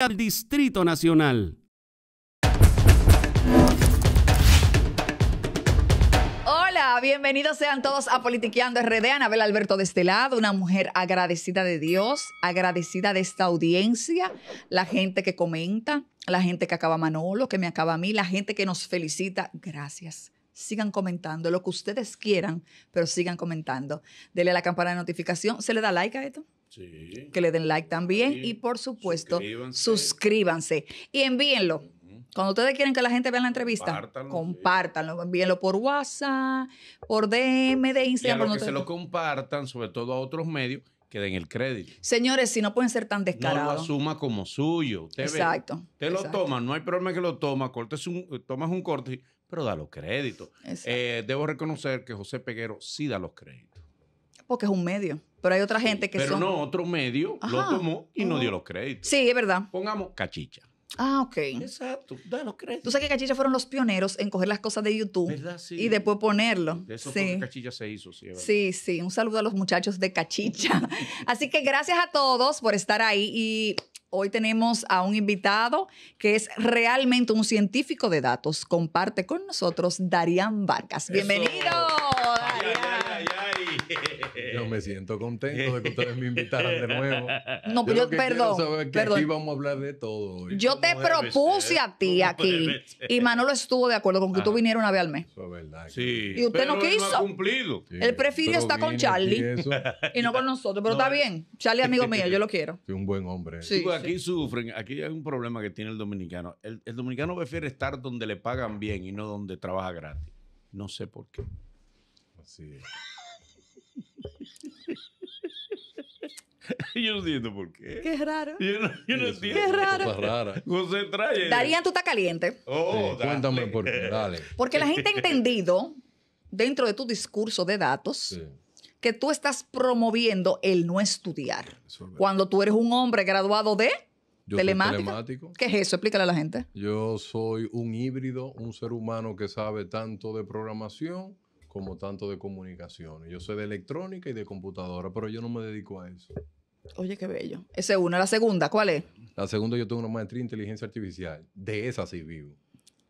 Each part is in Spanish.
al Distrito Nacional. Hola, bienvenidos sean todos a Politiqueando RD. Anabel Alberto de este lado, una mujer agradecida de Dios, agradecida de esta audiencia, la gente que comenta, la gente que acaba Manolo, que me acaba a mí, la gente que nos felicita. Gracias sigan comentando lo que ustedes quieran, pero sigan comentando. Dele a la campana de notificación. ¿Se le da like a esto? Que le den like también y por supuesto suscríbanse, y envíenlo. Cuando ustedes quieren que la gente vea la entrevista, compártanlo, envíenlo por WhatsApp, por DM de Instagram. Y que se lo compartan, sobre todo a otros medios, que den el crédito. Señores, si no pueden ser tan descarados. No lo asuma como suyo. Usted exacto. te lo toma, no hay problema que lo toma, cortes un, tomas un corte, pero da los créditos. Eh, debo reconocer que José Peguero sí da los créditos. Porque es un medio. Pero hay otra gente que Pero no, otro medio lo tomó y no dio los créditos. Sí, es verdad. Pongamos cachicha. Ah, ok. Exacto, da los créditos. Tú sabes que Cachicha fueron los pioneros en coger las cosas de YouTube y después ponerlo. eso sí. Cachicha se hizo, sí. Sí, sí. Un saludo a los muchachos de Cachicha. Así que gracias a todos por estar ahí y Hoy tenemos a un invitado que es realmente un científico de datos. Comparte con nosotros Darían Vargas. Bienvenido. Yo me siento contento de que ustedes me invitaran de nuevo. No, pero yo, perdón. Aquí vamos a hablar de todo. Yo te propuse a ti aquí y Manolo estuvo de acuerdo con que tú vinieras una vez al mes. Eso es verdad. Y usted no quiso. Él no él prefirió estar con Charlie y no con nosotros, pero está eh. bien. Charlie amigo mío, yo lo quiero. Es un buen hombre. Sí, aquí sufren, aquí hay un problema que tiene el dominicano. El, el dominicano prefiere estar donde le pagan bien y no donde trabaja gratis. No sé por qué. Así es. yo no entiendo por qué. Qué raro. Yo no, entiendo. Qué raro. Rara. Darían, tú estás caliente. Oh, cuéntame por qué. Dale. Porque la gente ha entendido, dentro de tu discurso de datos, que tú estás promoviendo el no estudiar. cuando tú eres un hombre graduado de. telemática. telemático. ¿Qué es eso? Explícale a la gente. Yo soy un híbrido, un ser humano que sabe tanto de programación como tanto de comunicación. Yo soy de electrónica y de computadora, pero yo no me dedico a eso. Oye, qué bello. Ese uno, ¿La segunda cuál es? La segunda yo tengo una maestría en inteligencia artificial. De esa sí vivo.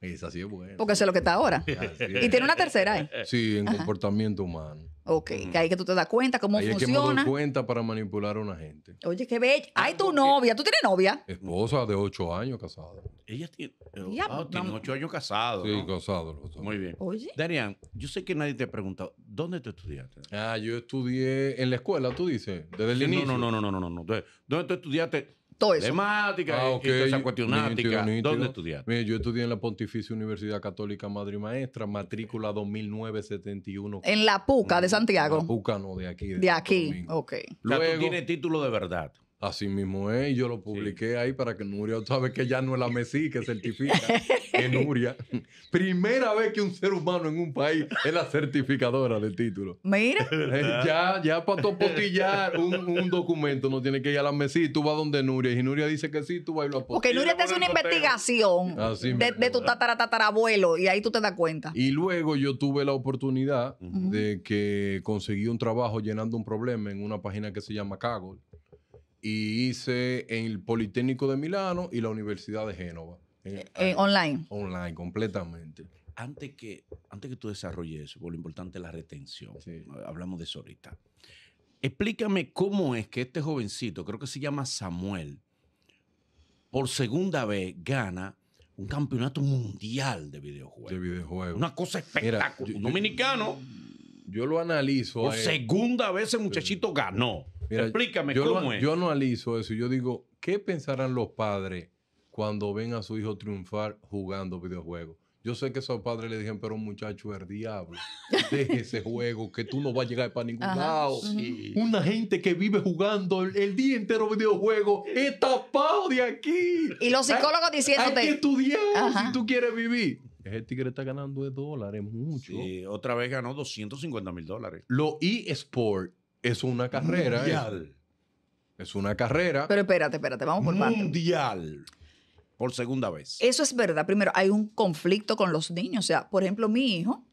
Esa sí es buena. Porque eso es lo que está ahora. y tiene una tercera, ¿eh? Sí, en comportamiento humano. Ok, que ahí que tú te das cuenta cómo funciona. Hay que me cuenta para manipular a una gente. Oye, qué bella. Hay ah, tu novia. ¿Tú tienes novia? Esposa de ocho años casada. Ella tiene, oh, ya, ah, tiene ocho años casado. Sí, casado. Muy bien. Oye. Darian, yo sé que nadie te ha preguntado, ¿dónde tú estudiaste? Ah, yo estudié en la escuela, tú dices, desde el inicio. No, no, no, no, no, no, no. ¿Dónde tú estudiaste? Temática ah, ¿Dónde estudiaste? Mira, yo estudié en la Pontificia Universidad Católica Madre y Maestra, matrícula 2971. En la Puca de Santiago. La Puca no, de aquí. De, aquí, ok. Luego, o título de verdad. Así mismo es, y yo lo publiqué ahí para que Nuria, sabes que ya no es la Messi que certifica, que Nuria. Primera vez que un ser humano en un país es la certificadora del título. Mira. Eh, ya, ya para topotillar un, un, documento no tiene que ir a la Messi, tú vas donde Nuria, y Nuria dice que sí, tú vas y lo apostillas. Porque Nuria te hace una investigación de, tu tataratatarabuelo, y ahí tú te das cuenta. Y luego yo tuve la oportunidad de que conseguí un trabajo llenando un problema en una página que se llama Kaggle y hice en el Politécnico de Milano y la Universidad de Génova. Eh, online. Online, completamente. Antes que, antes que tú desarrolles eso, por lo importante es la retención. Eh, hablamos de eso ahorita. Explícame cómo es que este jovencito, creo que se llama Samuel, por segunda vez gana un campeonato mundial de videojuegos. De videojuegos. Una cosa espectacular. un dominicano. Yo, lo analizo. Por eh, segunda vez ese muchachito ganó. Explícame yo cómo es. Yo analizo eso y yo digo, ¿qué pensarán los padres cuando ven a su hijo triunfar jugando videojuegos? Yo sé que esos padres le dijeron, pero muchacho, el diablo, de ese juego, que tú no vas a llegar para ningún lado. Una gente que vive jugando el, día entero videojuegos, es tapado de aquí. Y los psicólogos diciéndote. Hay que estudiar si tú quieres vivir. Ese tigre está ganando de dólares, mucho. Sí, otra vez ganó 250 mil dólares. Lo eSports es una carrera. Mundial. Es, una carrera. Pero espérate, espérate, vamos por parte. Mundial. Por segunda vez. Eso es verdad. Primero, hay un conflicto con los niños. O sea, por ejemplo, mi hijo,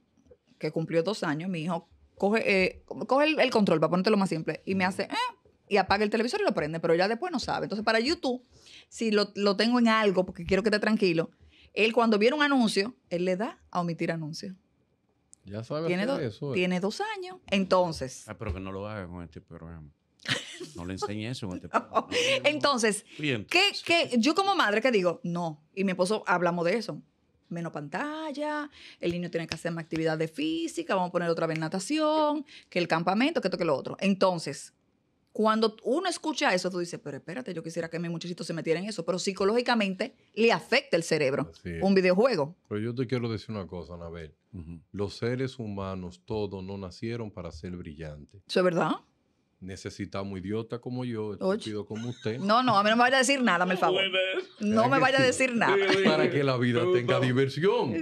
que cumplió dos años, mi hijo coge, eh, el, control, para lo más simple, y me mm. hace, eh, y apaga el televisor y lo prende, pero ya después no sabe. Entonces, para YouTube, si lo, lo tengo en algo, porque quiero que esté tranquilo, él cuando viene un anuncio, él le da a omitir anuncio. Ya sabe tiene, eso, eh. tiene dos años. Entonces. Ah, pero que no lo haga con este programa. No le enseñe eso. Con este programa. entonces, yo como madre que digo, no. Y mi esposo hablamos de eso. Menos pantalla, el niño tiene que hacer más actividad de física, vamos a poner otra vez natación, que el campamento, que esto, que lo otro. Entonces, cuando uno escucha eso, tú dices, pero espérate, yo quisiera que mi muchachito se metiera en eso, pero psicológicamente le afecta el cerebro un videojuego. Pero yo te quiero decir una cosa, Anabel. Los seres humanos, todos, no nacieron para ser brillantes. ¿Eso es verdad? necesitamos idiota como yo, estúpido como usted. No, no, a mí no me vaya a decir nada, me favor. No me vaya a decir nada. Para que la vida tenga diversión.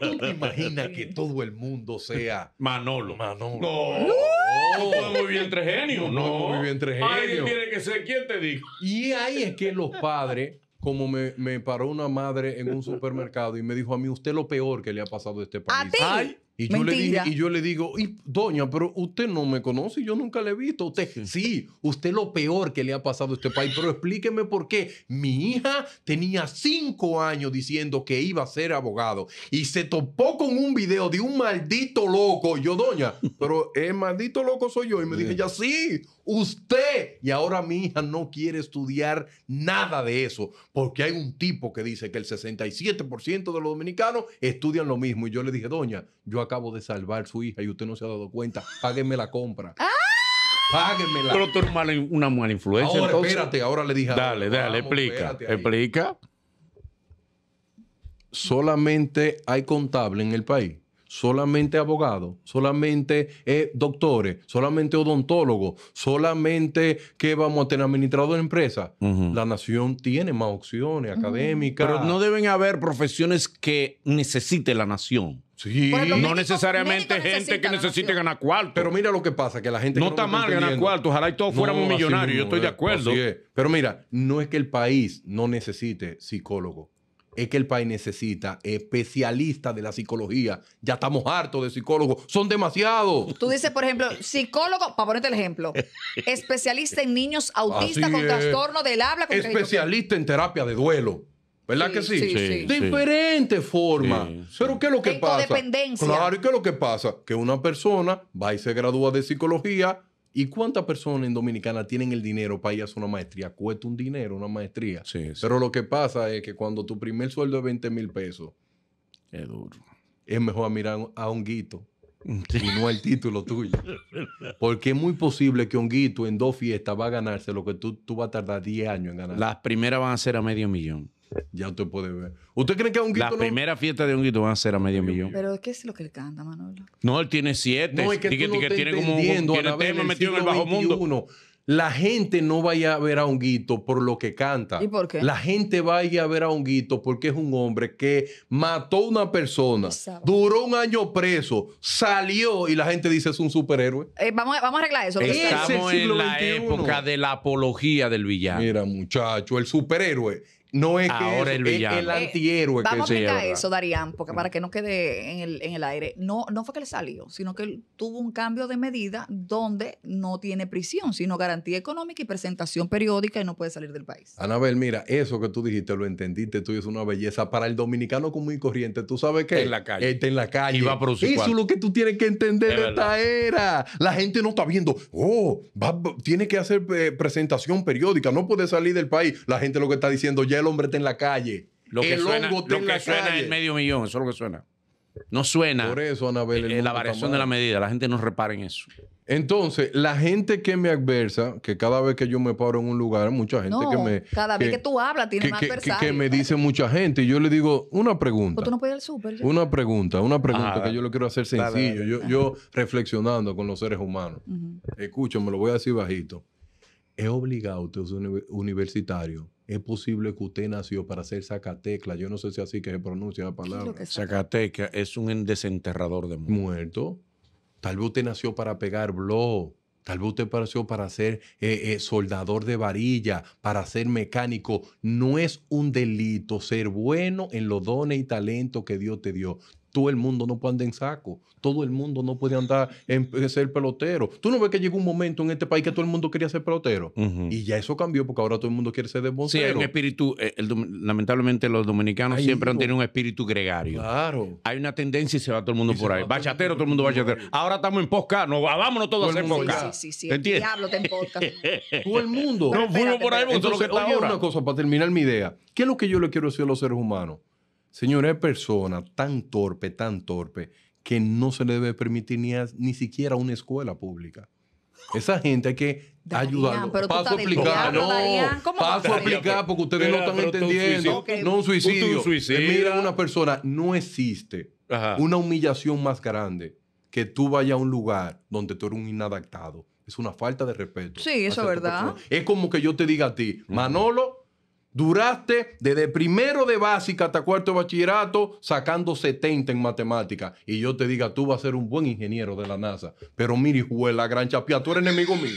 tú te imaginas que todo el mundo sea Manolo. Manolo. No. no. muy bien entre genios. No, muy bien entre genios. Alguien tiene que ser quien te dijo. Y ahí es que los padres como me, me, paró una madre en un supermercado y me dijo a mí, usted lo peor que le ha pasado a este país. Y yo, le dije, y yo le digo, y, doña, pero usted no me conoce, yo nunca le he visto. Usted, sí, usted lo peor que le ha pasado a este país, pero explíqueme por qué. Mi hija tenía cinco años diciendo que iba a ser abogado y se topó con un video de un maldito loco. Yo, doña, pero el maldito loco soy yo. Y me dije, ya sí, usted. Y ahora mi hija no quiere estudiar nada de eso, porque hay un tipo que dice que el 67% de los dominicanos estudian lo mismo. Y yo le dije, doña, yo acabo de salvar su hija y usted no se ha dado cuenta, págueme la compra. ¡Ah! Páguenme la. Pero tú eres una mala influencia. Ahora, espérate, ahora le dije. dale, dale, explica. Explica. Solamente hay contable en el país solamente abogados, solamente eh, doctores, solamente odontólogos, solamente que vamos a tener administrador de empresa. La nación tiene más opciones académicas. Pero no deben haber profesiones que necesite la nación. Sí, no necesariamente gente que necesite ganar cuarto. Pero mira lo que pasa, que la gente... No está mal ganar cuarto, ojalá y todos fuéramos millonarios, yo estoy de acuerdo. Pero mira, no es que el país no necesite psicólogo es que el país necesita especialistas de la psicología. Ya estamos hartos de psicólogos, son demasiados. Tú dices, por ejemplo, psicólogo, para ponerte el ejemplo, especialista en niños autistas con trastorno del habla. Con especialista en terapia de duelo. ¿Verdad que sí? sí, sí. Diferente forma. Pero ¿qué es lo que pasa? Claro, ¿y qué es lo que pasa? Que una persona va y se gradúa de psicología ¿Y cuántas personas en Dominicana tienen el dinero para ir a hacer una maestría? Cuesta un dinero una maestría. Pero lo que pasa es que cuando tu primer sueldo es 20 mil pesos, es duro. Es mejor mirar a Honguito guito y no al título tuyo. Porque es muy posible que Honguito en dos fiestas va a ganarse lo que tú, tú vas a tardar 10 años en ganar. Las primeras van a ser a medio millón. Ya usted puede ver. ¿Usted cree que a un no? La primera fiesta de Honguito va a ser a medio millón. Pero ¿qué es lo que él canta, Manolo? No, él tiene siete. No, que, tú tiene como tiene tema metido en el bajo mundo. La gente no vaya a ver a Honguito por lo que canta. ¿Y por qué? La gente vaya a ver a Honguito porque es un hombre que mató a una persona, duró un año preso, salió y la gente dice es un superhéroe. Eh, vamos, vamos, a arreglar eso. Estamos en la época de la apología del villano. Mira, muchacho, el superhéroe no es que el el eh, antihéroe que Vamos a eso, Darían, porque mm. para que no quede en el, aire. No, no fue que le salió, sino que tuvo un cambio de medida donde no tiene prisión, sino garantía económica y presentación periódica y no puede salir del país. Anabel, mira, eso que tú dijiste, lo entendiste, tú es una belleza. Para el dominicano común y corriente, tú sabes que... Está en la calle. Este, en la calle. Y va a Eso es lo que tú tienes que entender de esta era. La gente no está viendo, oh, tiene que hacer eh, presentación periódica, no puede salir del país. La gente lo que está diciendo ya el hombre está en la calle. Lo que suena, lo que suena es medio millón, eso es lo que suena. No suena. Por eso, Anabel. Eh, la variación de la medida, la gente no repara en eso. Entonces, la gente que me adversa, que cada vez que yo me paro en un lugar, mucha gente que me. Cada vez que tú hablas, tiene que, más adversario. Que, me dice mucha gente. Y yo le digo, una pregunta. Pues tú no puedes ir al súper? Una pregunta, una pregunta ah. que yo lo quiero hacer sencillo. Yo, reflexionando con los seres humanos. Escúchame, lo voy a decir bajito. Es obligado a usted, universitario, es posible que usted nació para ser Zacatecla. Yo no sé si así que se pronuncia la palabra. Zacatecla es un desenterrador de muertos. Muerto. Tal vez usted nació para pegar blow. Tal vez usted nació para ser eh, eh, soldador de varilla, para ser mecánico. No es un delito ser bueno en los dones y talentos que Dios te dio. Todo el mundo no puede andar en saco. Todo el mundo no puede andar en, eh, ser pelotero. Tú no ves que llegó un momento en este país que todo el mundo quería ser pelotero. Y ya eso cambió porque ahora todo el mundo quiere ser desbocero. Sí, hay un espíritu. Eh, lamentablemente, los dominicanos siempre han tenido un espíritu gregario. Claro. Hay una tendencia y se va todo el mundo por ahí. bachatero, todo el mundo bachatero. Ahora estamos en posca. No, vámonos todos a ser posca. Sí, sí, sí. ¿Entiendes? Diablo te importa. todo el mundo. No, fuimos por ahí. Entonces, oye, una cosa para terminar mi idea. ¿Qué es lo que yo le quiero decir a los seres humanos? Señor, es persona tan torpe, tan torpe, que no se le debe permitir ni, siquiera una escuela pública. Esa gente hay que ayudarlo. Paso a explicar, no. Paso a explicar porque ustedes no están entendiendo. No un suicidio. Un suicidio. Mira, una persona, no existe una humillación más grande que tú vayas a un lugar donde tú eres un inadaptado. Es una falta de respeto. Sí, eso es verdad. Es como que yo te diga a ti, Manolo, Duraste desde primero de básica hasta cuarto de bachillerato sacando 70 en matemática. Y yo te diga, tú vas a ser un buen ingeniero de la NASA. Pero mire, la gran chapia, tú eres enemigo mío.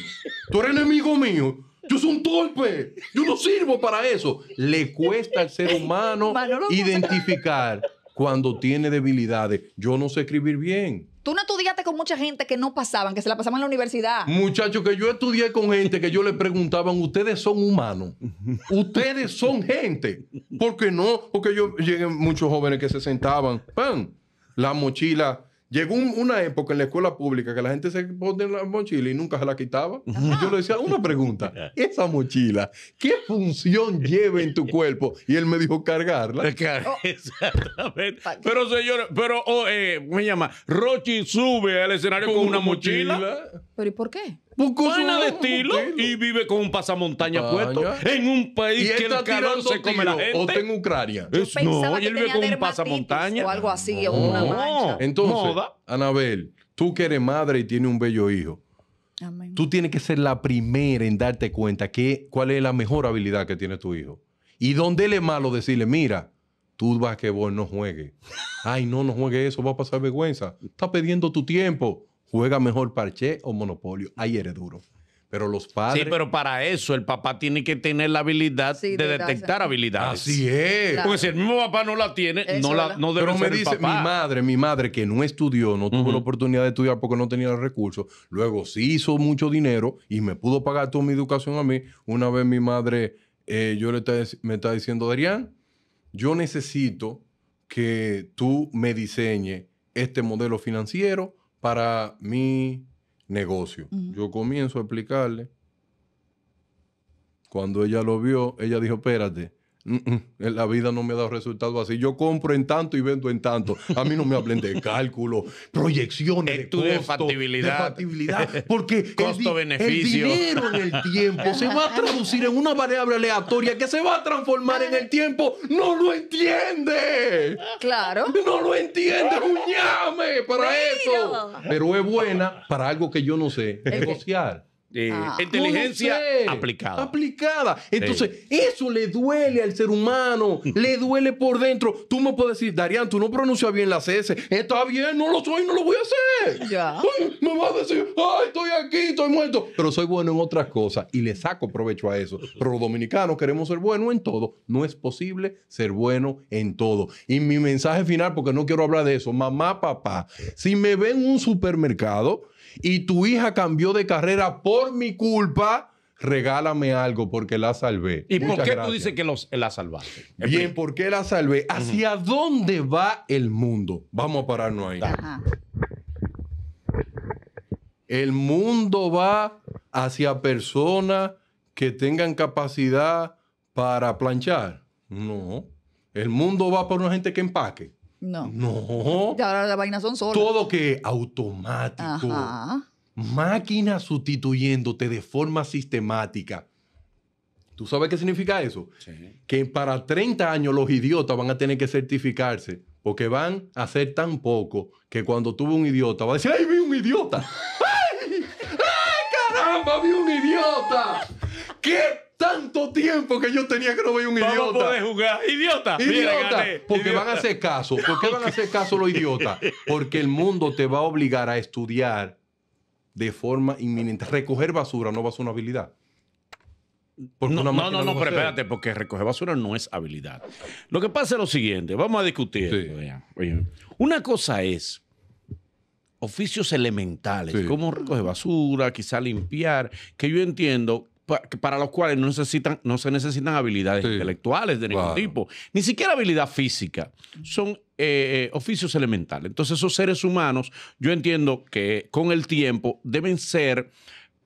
Tú eres enemigo mío. Yo soy un torpe. Yo no sirvo para eso. Le cuesta al ser humano identificar cuando tiene debilidades. Yo no sé escribir bien. Tú no estudiaste con mucha gente que no pasaban, que se la pasaban en la universidad. Muchachos, que yo estudié con gente que yo le preguntaban, ustedes son humanos, ustedes son gente. ¿Por qué no? Porque yo llegué muchos jóvenes que se sentaban, ¡pam! La mochila Llegó una época en la escuela pública que la gente se ponía la mochila y nunca se la quitaba. Yo le decía, una pregunta, esa mochila, ¿qué función lleva en tu cuerpo? Y él me dijo, cargarla. Oh. Exactamente. Pero señores, pero, oh, eh, me llama, Rochi sube al escenario con, una mochila. ¿Pero y por qué? Buscó de estilo y vive con un pasamontaña puesto en un país que el calor se come la gente. O en Ucrania. Es, no, vive con un pasamontaña. O algo así, o una Entonces, Anabel, tú que eres madre y tienes un bello hijo, tú tienes que ser la primera en darte cuenta que, cuál es la mejor habilidad que tiene tu hijo. Y donde él es malo, decirle, mira, tú vas que vos no juegues. Ay, no, no juegues eso, va a pasar vergüenza. Está perdiendo tu tiempo juega mejor parche o monopolio. Ahí eres duro. Pero los padres. Sí, pero para eso el papá tiene que tener la habilidad de detectar habilidades. Así es. Porque si el mismo papá no la tiene, no, la, no Pero me dice, mi madre, mi madre que no estudió, no tuvo la oportunidad de estudiar porque no tenía los recursos, luego sí hizo mucho dinero y me pudo pagar toda mi educación a mí. Una vez mi madre, eh, yo le está, me está diciendo, Adrián, yo necesito que tú me diseñes este modelo financiero para mi negocio. Yo comienzo a explicarle. Cuando ella lo vio, ella dijo, espérate, la vida no me ha dado resultado así. Yo compro en tanto y vendo en tanto. A mí no me hablen de cálculo, proyecciones, eh, de, factibilidad. factibilidad porque costo-beneficio. El, dinero en el tiempo se va a traducir en una variable aleatoria que se va a transformar en el tiempo. ¡No lo entiende! Claro. ¡No lo entiende! ¡Un para eso! Pero es buena para algo que yo no sé, negociar. Eh, ah. inteligencia aplicada. Aplicada. Entonces, eso le duele al ser humano, le duele por dentro. Tú me puedes decir, Darian, tú no pronuncias bien las S. Está bien, no lo soy, no lo voy a hacer. Ya. me vas a decir, ay, estoy aquí, estoy muerto. Pero soy bueno en otras cosas y le saco provecho a eso. Pero los dominicanos queremos ser buenos en todo. No es posible ser bueno en todo. Y mi mensaje final, porque no quiero hablar de eso, mamá, papá, si me ven en un supermercado, y tu hija cambió de carrera por mi culpa, regálame algo porque la salvé. ¿Y por qué tú dices que la salvaste? Bien, ¿por qué la salvé? ¿Hacia dónde va el mundo? Vamos a pararnos ahí. El mundo va hacia personas que tengan capacidad para planchar. No. El mundo va por una gente que empaque. No. No. Y ahora las vainas son solas. Todo que automático. Ajá. Máquinas sustituyéndote de forma sistemática. ¿Tú sabes qué significa eso? Sí. Que para 30 años los idiotas van a tener que certificarse porque van a hacer tan poco que cuando tuve un idiota va a decir, ¡ay, vi un idiota! ¡Ay! ¡Ay, caramba, vi un idiota! ¡Qué tanto tiempo que yo tenía que no veía un idiota! no Poder jugar. Idiota. Idiota. Porque van a hacer caso. ¿Por qué van a hacer caso los idiotas? Porque el mundo te va a obligar a estudiar de forma inminente. Recoger basura no va a ser una habilidad. no, no, no, pero espérate, porque recoger basura no es habilidad. Lo que pasa es lo siguiente, vamos a discutir. Una cosa es oficios elementales, como recoger basura, quizá limpiar, que yo entiendo para los cuales no, necesitan, no se necesitan habilidades intelectuales de ningún tipo, ni siquiera habilidad física. Son eh, eh, oficios elementales. Entonces esos seres humanos, yo entiendo que con el tiempo deben ser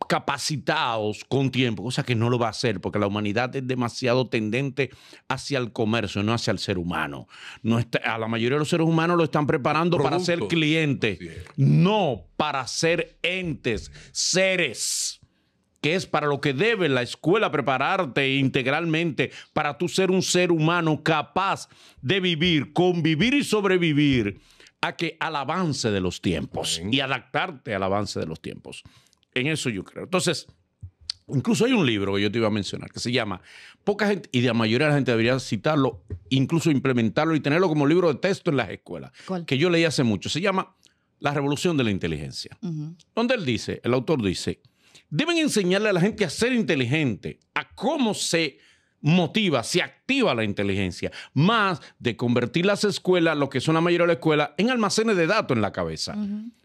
capacitados con tiempo, cosa que no lo va a hacer, porque la humanidad es demasiado tendente hacia el comercio, no hacia el ser humano. a la mayoría de los seres humanos lo están preparando para ser clientes, no para ser entes, seres que es para lo que debe la escuela prepararte integralmente para tú ser un ser humano capaz de vivir, convivir y sobrevivir a que al avance de los tiempos y adaptarte al avance de los tiempos. En eso yo creo. Entonces, incluso hay un libro que yo te iba a mencionar que se llama Poca gente, y la mayoría de la gente debería citarlo, incluso implementarlo y tenerlo como libro de texto en las escuelas, que yo leí hace mucho. Se llama La Revolución de la Inteligencia, donde él dice, el autor dice, deben enseñarle a la gente a ser inteligente, a cómo se motiva, se activa la inteligencia, más de convertir las escuelas, lo que son la mayoría de las escuelas, en almacenes de datos en la cabeza.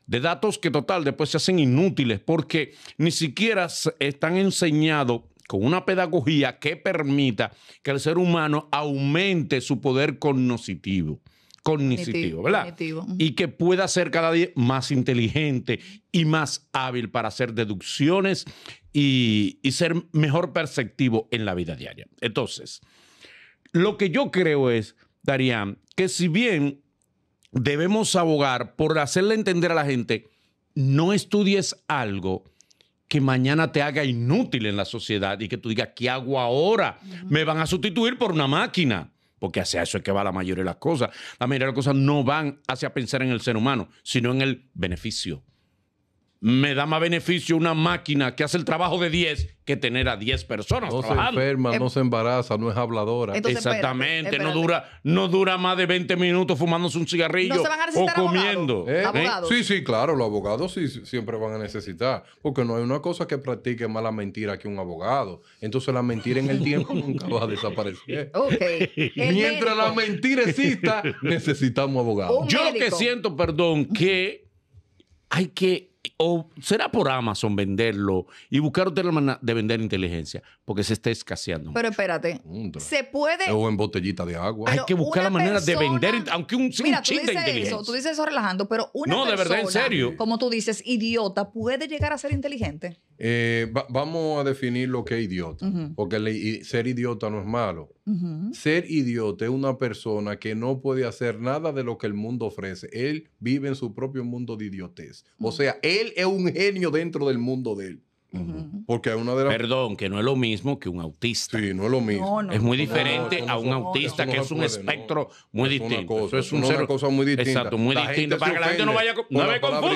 De datos que total después se hacen inútiles porque ni siquiera están enseñados con una pedagogía que permita que el ser humano aumente su poder cognoscitivo cognitivo, ¿verdad? Y que pueda ser cada día más inteligente y más hábil para hacer deducciones y, ser mejor perceptivo en la vida diaria. Entonces, lo que yo creo es, Darían, que si bien debemos abogar por hacerle entender a la gente, no estudies algo que mañana te haga inútil en la sociedad y que tú digas, ¿qué hago ahora? Me van a sustituir por una máquina porque hacia eso es que va la mayoría de las cosas. La mayoría de las cosas no van hacia pensar en el ser humano, sino en el beneficio me da más beneficio una máquina que hace el trabajo de 10 que tener a 10 personas no se enferma, no em- se embaraza, no es habladora. Exactamente, no dura no dura más de 20 minutos fumándose un cigarrillo o comiendo. ¿eh? ¿Eh? Sí, sí, claro, los abogados sí, siempre van a necesitar, porque no hay una cosa que practique más la mentira que un abogado. Entonces la mentira en el tiempo nunca va a desaparecer. Mientras la mentira exista, necesitamos abogados. Yo lo que siento, perdón, que hay que o será por Amazon venderlo y buscar otra manera de vender inteligencia, porque se está escaseando. Pero espérate, se puede. O en botellita de agua. Hay que buscar la manera de vender, aunque un, Mira, tú dices Eso, tú dices eso relajando, pero una no, de verdad, en serio. como tú dices, idiota, puede llegar a ser inteligente. Eh, vamos a definir lo que es idiota, porque ser idiota no es malo. Ser idiota es una persona que no puede hacer nada de lo que el mundo ofrece. Él vive en su propio mundo de idiotez. O sea, él es un genio dentro del mundo de él. Porque a una de las... Perdón, que no es lo mismo que un autista. Sí, no es lo mismo. es muy diferente a un autista, que es un espectro muy distinto. es una cosa muy distinta. Exacto, muy distinta. Para que la gente no vaya no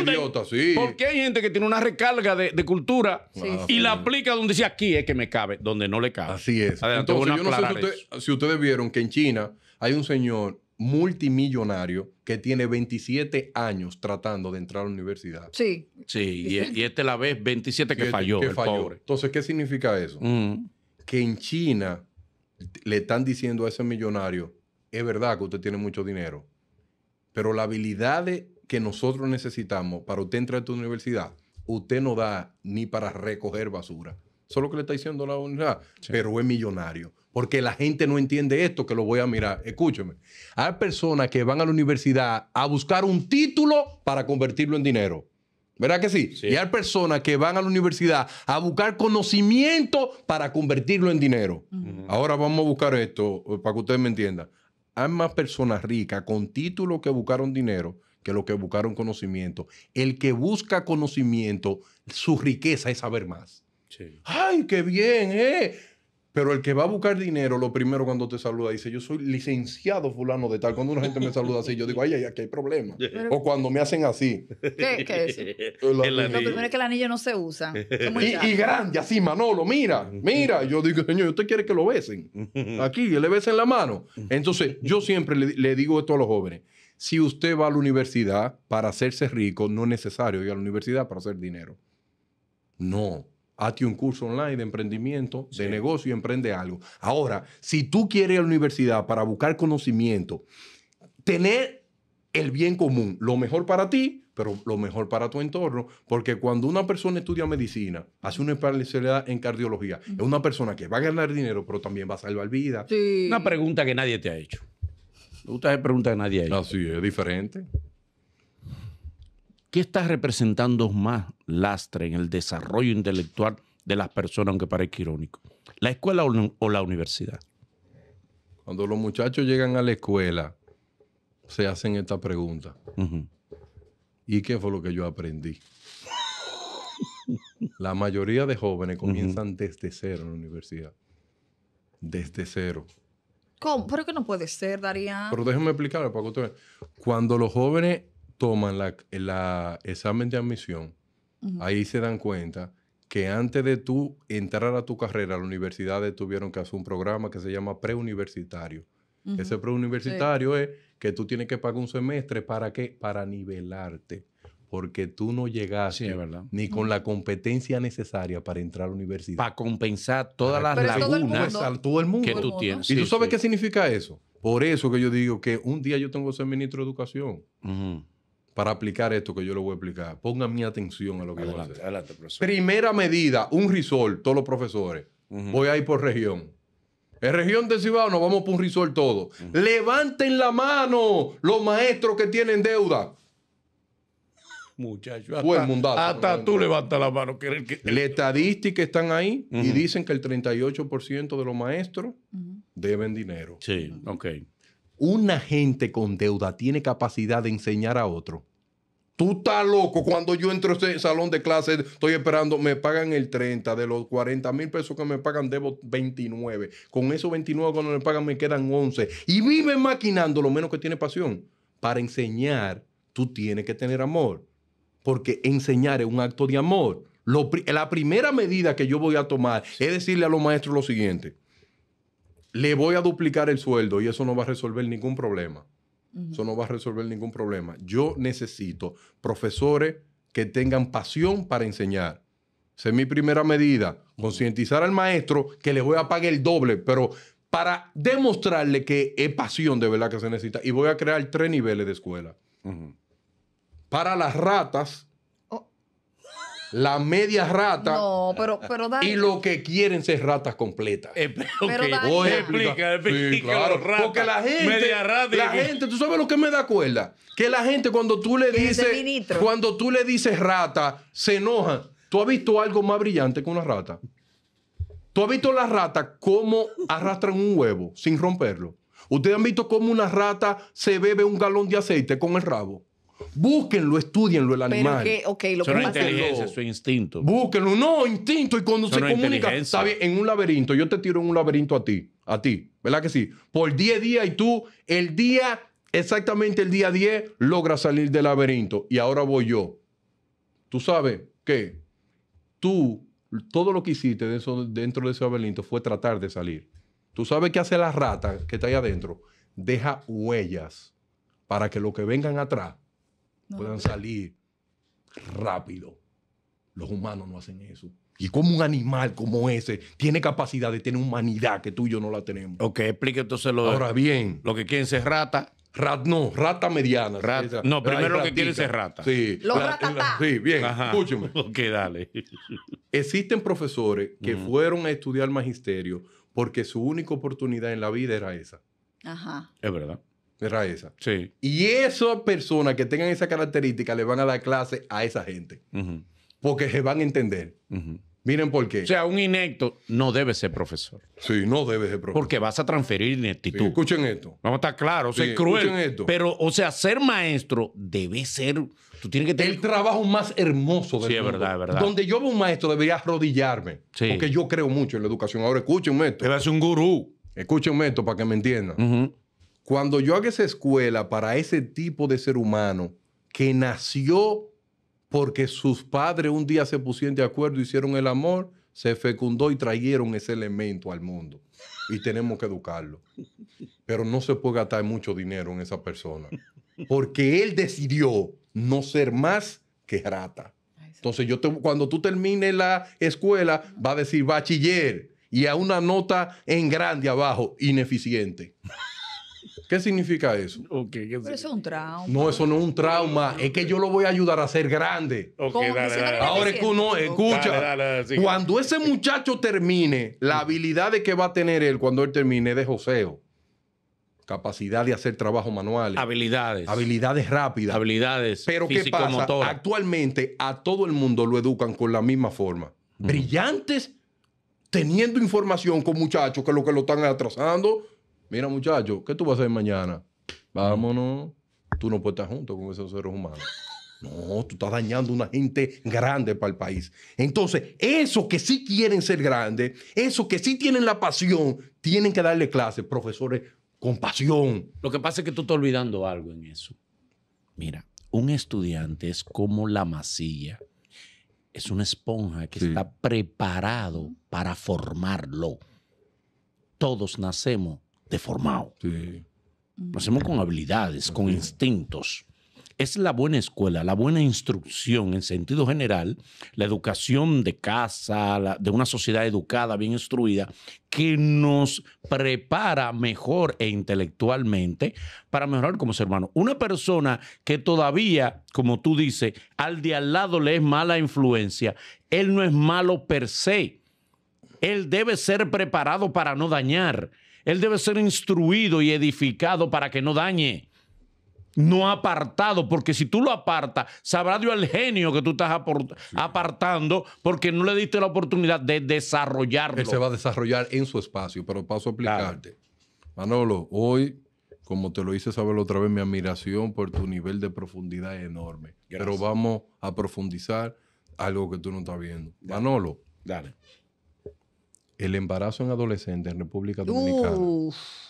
me Porque hay gente que tiene una recarga de, cultura y la aplica donde dice aquí es que me cabe, donde no le cabe. Así es. Entonces, yo no sé si ustedes vieron que en China hay un señor multimillonario que tiene 27 años tratando de entrar a la universidad. Sí. Sí, y, e, este la vez 27 que, falló. Que Entonces, ¿qué significa eso? Mm. Que en China le están diciendo a ese millonario, es verdad que usted tiene mucho dinero, pero la habilidad que nosotros necesitamos para usted entrar a tu universidad, usted no da ni para recoger basura. Eso es lo que le está diciendo la universidad. Pero es millonario. Porque la gente no entiende esto, que lo voy a mirar. Escúcheme. Hay personas que van a la universidad a buscar un título para convertirlo en dinero. ¿Verdad que sí? Y hay personas que van a la universidad a buscar conocimiento para convertirlo en dinero. Ahora vamos a buscar esto, eh, para que ustedes me entiendan. Hay más personas ricas con títulos que buscaron dinero que los que buscaron conocimiento. El que busca conocimiento, su riqueza es saber más. ¡Ay, qué bien, eh! Pero el que va a buscar dinero, lo primero cuando te saluda, dice, yo soy licenciado fulano de tal. Cuando una gente me saluda así, yo digo, ay, ay, aquí hay problema. o cuando me hacen así. ¿Qué, es eso? lo primero es que el anillo no se usa. Y, grande, así, Manolo, mira, mira. Yo digo, señor, ¿usted quiere que lo besen? Aquí, le besen la mano. Entonces, yo siempre le digo esto a los jóvenes. Si usted va a la universidad para hacerse rico, no es necesario ir a la universidad para hacer dinero. No hazte un curso online de emprendimiento, de negocio y emprende algo. Ahora, si tú quieres ir a la universidad para buscar conocimiento, tener el bien común, lo mejor para ti, pero lo mejor para tu entorno, porque cuando una persona estudia medicina, hace una especialidad en cardiología, es una persona que va a ganar dinero, pero también va a salvar vida. Una pregunta que nadie te ha hecho. Usted pregunta que nadie ha hecho. Así es, diferente. ¿Qué está representando más lastre en el desarrollo intelectual de las personas, aunque parezca irónico? ¿La escuela o la universidad? Cuando los muchachos llegan a la escuela, se hacen esta pregunta. ¿Y qué fue lo que yo aprendí? la mayoría de jóvenes comienzan desde cero en la universidad. Desde cero. ¿Cómo? Pero que no puede ser, Daría? Pero déjame explicarlo, Paco. Cuando los jóvenes toman el examen de admisión, ahí se dan cuenta que antes de tú entrar a tu carrera, las universidades tuvieron que hacer un programa que se llama preuniversitario. Ese preuniversitario es que tú tienes que pagar un semestre para qué? Para nivelarte, porque tú no llegaste ni con la competencia necesaria para entrar a la universidad. Para compensar todas las lagunas todo el mundo. que tú tienes. ¿Y tú sabes qué significa eso? Por eso que yo digo que un día yo tengo que ser ministro de educación para aplicar esto que yo le voy a explicar. Pongan mi atención a lo que voy a hacer. Primera medida, un risol, todos los profesores. Voy a ir por región. En región de Cibao nos vamos por un risol todo. Levanten la mano los maestros que tienen deuda. Muchachos, hasta, tú levanta levantas la mano. Que, estadísticas están ahí y dicen que el 38% de los maestros deben dinero. Sí, ok. Una gente con deuda tiene capacidad de enseñar a otro. Tú estás loco. Cuando yo entro a este salón de clases, estoy esperando, me pagan el 30. De los 40 mil pesos que me pagan, debo 29. Con esos 29 cuando me pagan, me quedan 11. Y vive maquinando, lo menos que tiene pasión. Para enseñar, tú tienes que tener amor. Porque enseñar es un acto de amor. la primera medida que yo voy a tomar es decirle a los maestros lo siguiente. Le voy a duplicar el sueldo y eso no va a resolver ningún problema. Eso no va a resolver ningún problema. Yo necesito profesores que tengan pasión para enseñar. Esa es mi primera medida, concientizar al maestro que le voy a pagar el doble, pero para demostrarle que es pasión de verdad que se necesita. Y voy a crear tres niveles de escuela. Para las ratas, la media rata pero, y lo que quieren ser ratas completas. explica, porque la gente, la gente, tú sabes lo que me da cuerda, que la gente cuando tú le dices, cuando tú le dices rata, se enoja. ¿Tú has visto algo más brillante que una rata? ¿Tú has visto las rata cómo arrastran un huevo sin romperlo? ¿Ustedes han visto cómo una rata se bebe un galón de aceite con el rabo? Búsquenlo, estudienlo el animal. Pero que, lo que inteligencia, es su instinto. Búsquenlo, no, instinto. Y cuando se comunica, está en un laberinto, yo te tiro en un laberinto a ti, a ti, ¿verdad que sí? Por 10 días y tú, el día, exactamente el día 10, logras salir del laberinto. Y ahora voy yo. Tú sabes que tú, todo lo que hiciste dentro, dentro de ese laberinto fue tratar de salir. Tú sabes qué hace la rata que está ahí adentro. Deja huellas para que lo que vengan atrás puedan salir rápido. Los humanos no hacen eso. Y como un animal como ese tiene capacidad de tener humanidad que tú y yo no la tenemos. Ok, explique entonces lo Ahora bien. Lo que quieren ser rata. Rat, no, rata mediana. no, primero lo que quieren ser rata. Sí. sí, bien, escúchame. Ok, dale. Existen profesores que fueron a estudiar magisterio porque su única oportunidad en la vida era esa. Ajá. Es verdad. Era esa. Sí. Y esas personas que tengan esa característica le van a dar clase a esa gente. Porque se van a entender. Miren por qué. O sea, un inecto no debe ser profesor. Sí, no debe ser profesor. Porque vas a transferir ineptitud. escuchen esto. Vamos a estar claros, Escuchen esto. Pero, o sea, ser maestro debe ser. Tú tienes que tener. El trabajo más hermoso del sí, mundo. Sí, es verdad, es verdad. Donde yo veo un maestro debería arrodillarme. Sí. Porque yo creo mucho en la educación. Ahora, escuchen esto. Debe ser un gurú. Escuchen esto para que me entiendan. Cuando yo hago esa escuela para ese tipo de ser humano que nació porque sus padres un día se pusieron de acuerdo, hicieron el amor, se fecundó y trajeron ese elemento al mundo. Y tenemos que educarlo. Pero no se puede gastar mucho dinero en esa persona. Porque él decidió no ser más que rata. Entonces, yo cuando tú termines la escuela, va a decir bachiller y a una nota en grande abajo, ineficiente. ¿Qué significa eso? eso es un trauma. No, eso no es un trauma. Es que yo lo voy a ayudar a ser grande. dale, Ahora es que uno escucha. cuando ese muchacho termine, la habilidad de que va a tener él cuando él termine de joseo capacidad de hacer trabajo manual, Habilidades. Habilidades rápidas. Habilidades. Pero ¿qué pasa? Actualmente a todo el mundo lo educan con la misma forma. Brillantes, teniendo información con muchachos que lo que lo están atrasando mira muchacho, ¿qué tú vas a hacer mañana? Vámonos, tú no puedes estar junto con esos seres humanos. No, tú estás dañando a una gente grande para el país. Entonces, esos que sí quieren ser grandes, esos que sí tienen la pasión, tienen que darle clases, profesores, con pasión. Lo que pasa es que tú estás olvidando algo en eso. Mira, un estudiante es como la masilla. Es una esponja que está preparado para formarlo. Todos nacemos deformado. Mm. Lo hacemos con habilidades, con instintos. Es la buena escuela, la buena instrucción en sentido general, la educación de casa, de una sociedad educada, bien instruida, que nos prepara mejor e intelectualmente para mejorar como ser humano. Una persona que todavía, como tú dices, al de al lado le es mala influencia, él no es malo per se. Él debe ser preparado para no dañar él debe ser instruido y edificado para que no dañe. No apartado, porque si tú lo apartas, sabrá Dios el genio que tú estás apartando porque no le diste la oportunidad de desarrollarlo. Él se va a desarrollar en su espacio, pero paso a explicarte. Manolo, hoy como te lo hice saber otra vez, mi admiración por tu nivel de profundidad es enorme. Pero vamos a profundizar algo que tú no estás viendo. Manolo, Dale el embarazo en adolescentes en República Dominicana.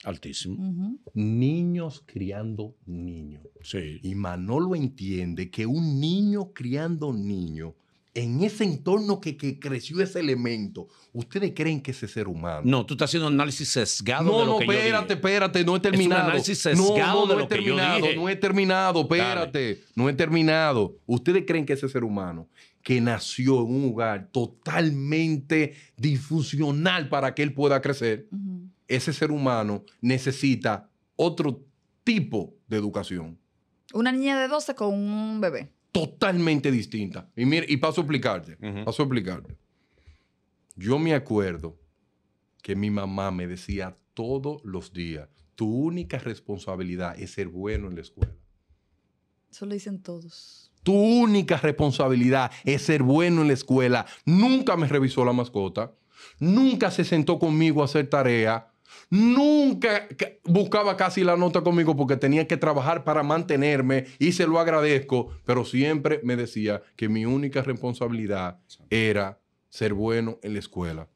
Altísimo. Niños criando niños. Sí. Y Manolo entiende que un niño criando niño, en ese entorno que, creció ese elemento, ¿ustedes creen que ese ser humano? No, tú estás haciendo análisis sesgado no, de lo no, que espérate, No, espérate, espérate, no he terminado. un análisis sesgado no, no, no he terminado, No he terminado, espérate, no he terminado. ¿Ustedes creen que ese ser humano que nació en un lugar totalmente disfuncional para que él pueda crecer, ese ser humano necesita otro tipo de educación. Una niña de 12 con un bebé. Totalmente distinta. Y, y paso a explicarte, paso a explicarte. Yo me acuerdo que mi mamá me decía todos los días, tu única responsabilidad es ser bueno en la escuela. Eso lo dicen todos. Tu única responsabilidad es ser bueno en la escuela. Nunca me revisó la mascota. Nunca se sentó conmigo a hacer tarea. Nunca buscaba casi la nota conmigo porque tenía que trabajar para mantenerme y se lo agradezco, pero siempre me decía que mi única responsabilidad era ser bueno en la escuela.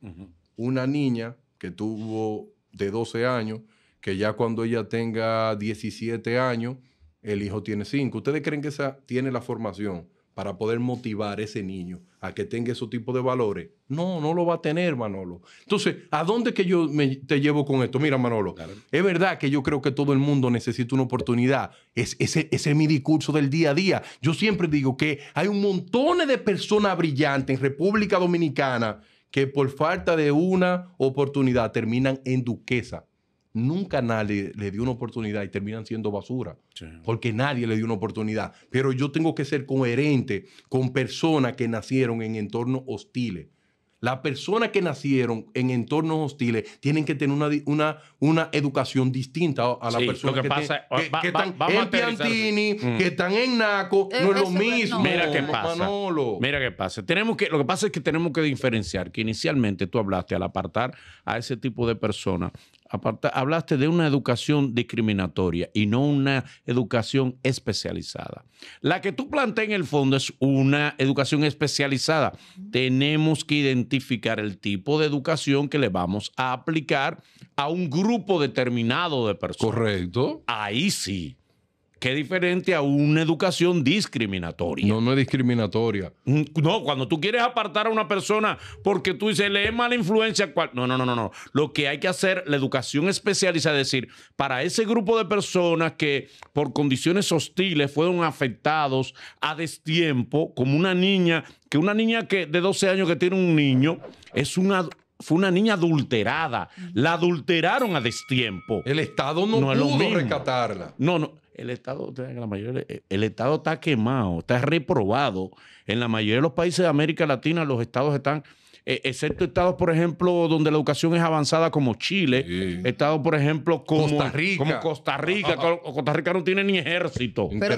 Una niña que tuvo de 12 años, que ya cuando ella tenga 17 años, el hijo tiene cinco. ¿Ustedes creen que tiene la formación para poder motivar a ese niño a que tenga ese tipo de valores? No, no lo va a tener, Manolo. Entonces, ¿a dónde que yo te llevo con esto? Mira, Manolo, es verdad que yo creo que todo el mundo necesita una oportunidad. Es, ese, ese es mi discurso del día a día. Yo siempre digo que hay un montón de personas brillantes en República Dominicana que por falta de una oportunidad terminan en duquesa nunca nadie le dio una oportunidad y terminan siendo basura, porque nadie le dio una oportunidad. Pero yo tengo que ser coherente con personas que nacieron en entornos hostiles. Las personas que nacieron en entornos hostiles tienen que tener una, una, una educación distinta a la persona que, pasa, que, están en Piantini, que mm. están en Naco, eh, no es lo mismo. Mira qué pasa. Mira qué pasa. Tenemos que, lo que pasa es que tenemos que diferenciar que inicialmente tú hablaste al apartar a ese tipo de personas hablaste de una educación discriminatoria y no una educación especializada. La que tú planteas en el fondo es una educación especializada. Tenemos que identificar el tipo de educación que le vamos a aplicar a un grupo determinado de personas. Correcto. Ahí sí. Qué diferente a una educación discriminatoria. No, no es discriminatoria. Mm, no, cuando tú quieres apartar a una persona porque tú dices, le es mala influencia. ¿cuál? No, no, no, no, Lo que hay que hacer, la educación especializa, es decir, para ese grupo de personas que por condiciones hostiles fueron afectados a destiempo, como una niña, que una niña que de 12 años que tiene un niño, es una, fue una niña adulterada. La adulteraron a destiempo. El Estado no, pudo lo rescatarla. No, no. El Estado, la eh, el Estado está quemado, está reprobado. En la mayoría de los países de América Latina, los estados están, eh, excepto estados, por ejemplo, donde la educación es avanzada como Chile, estados, por ejemplo, como Costa Rica. Como Costa Rica. Costa Rica no tiene ni ejército. Pero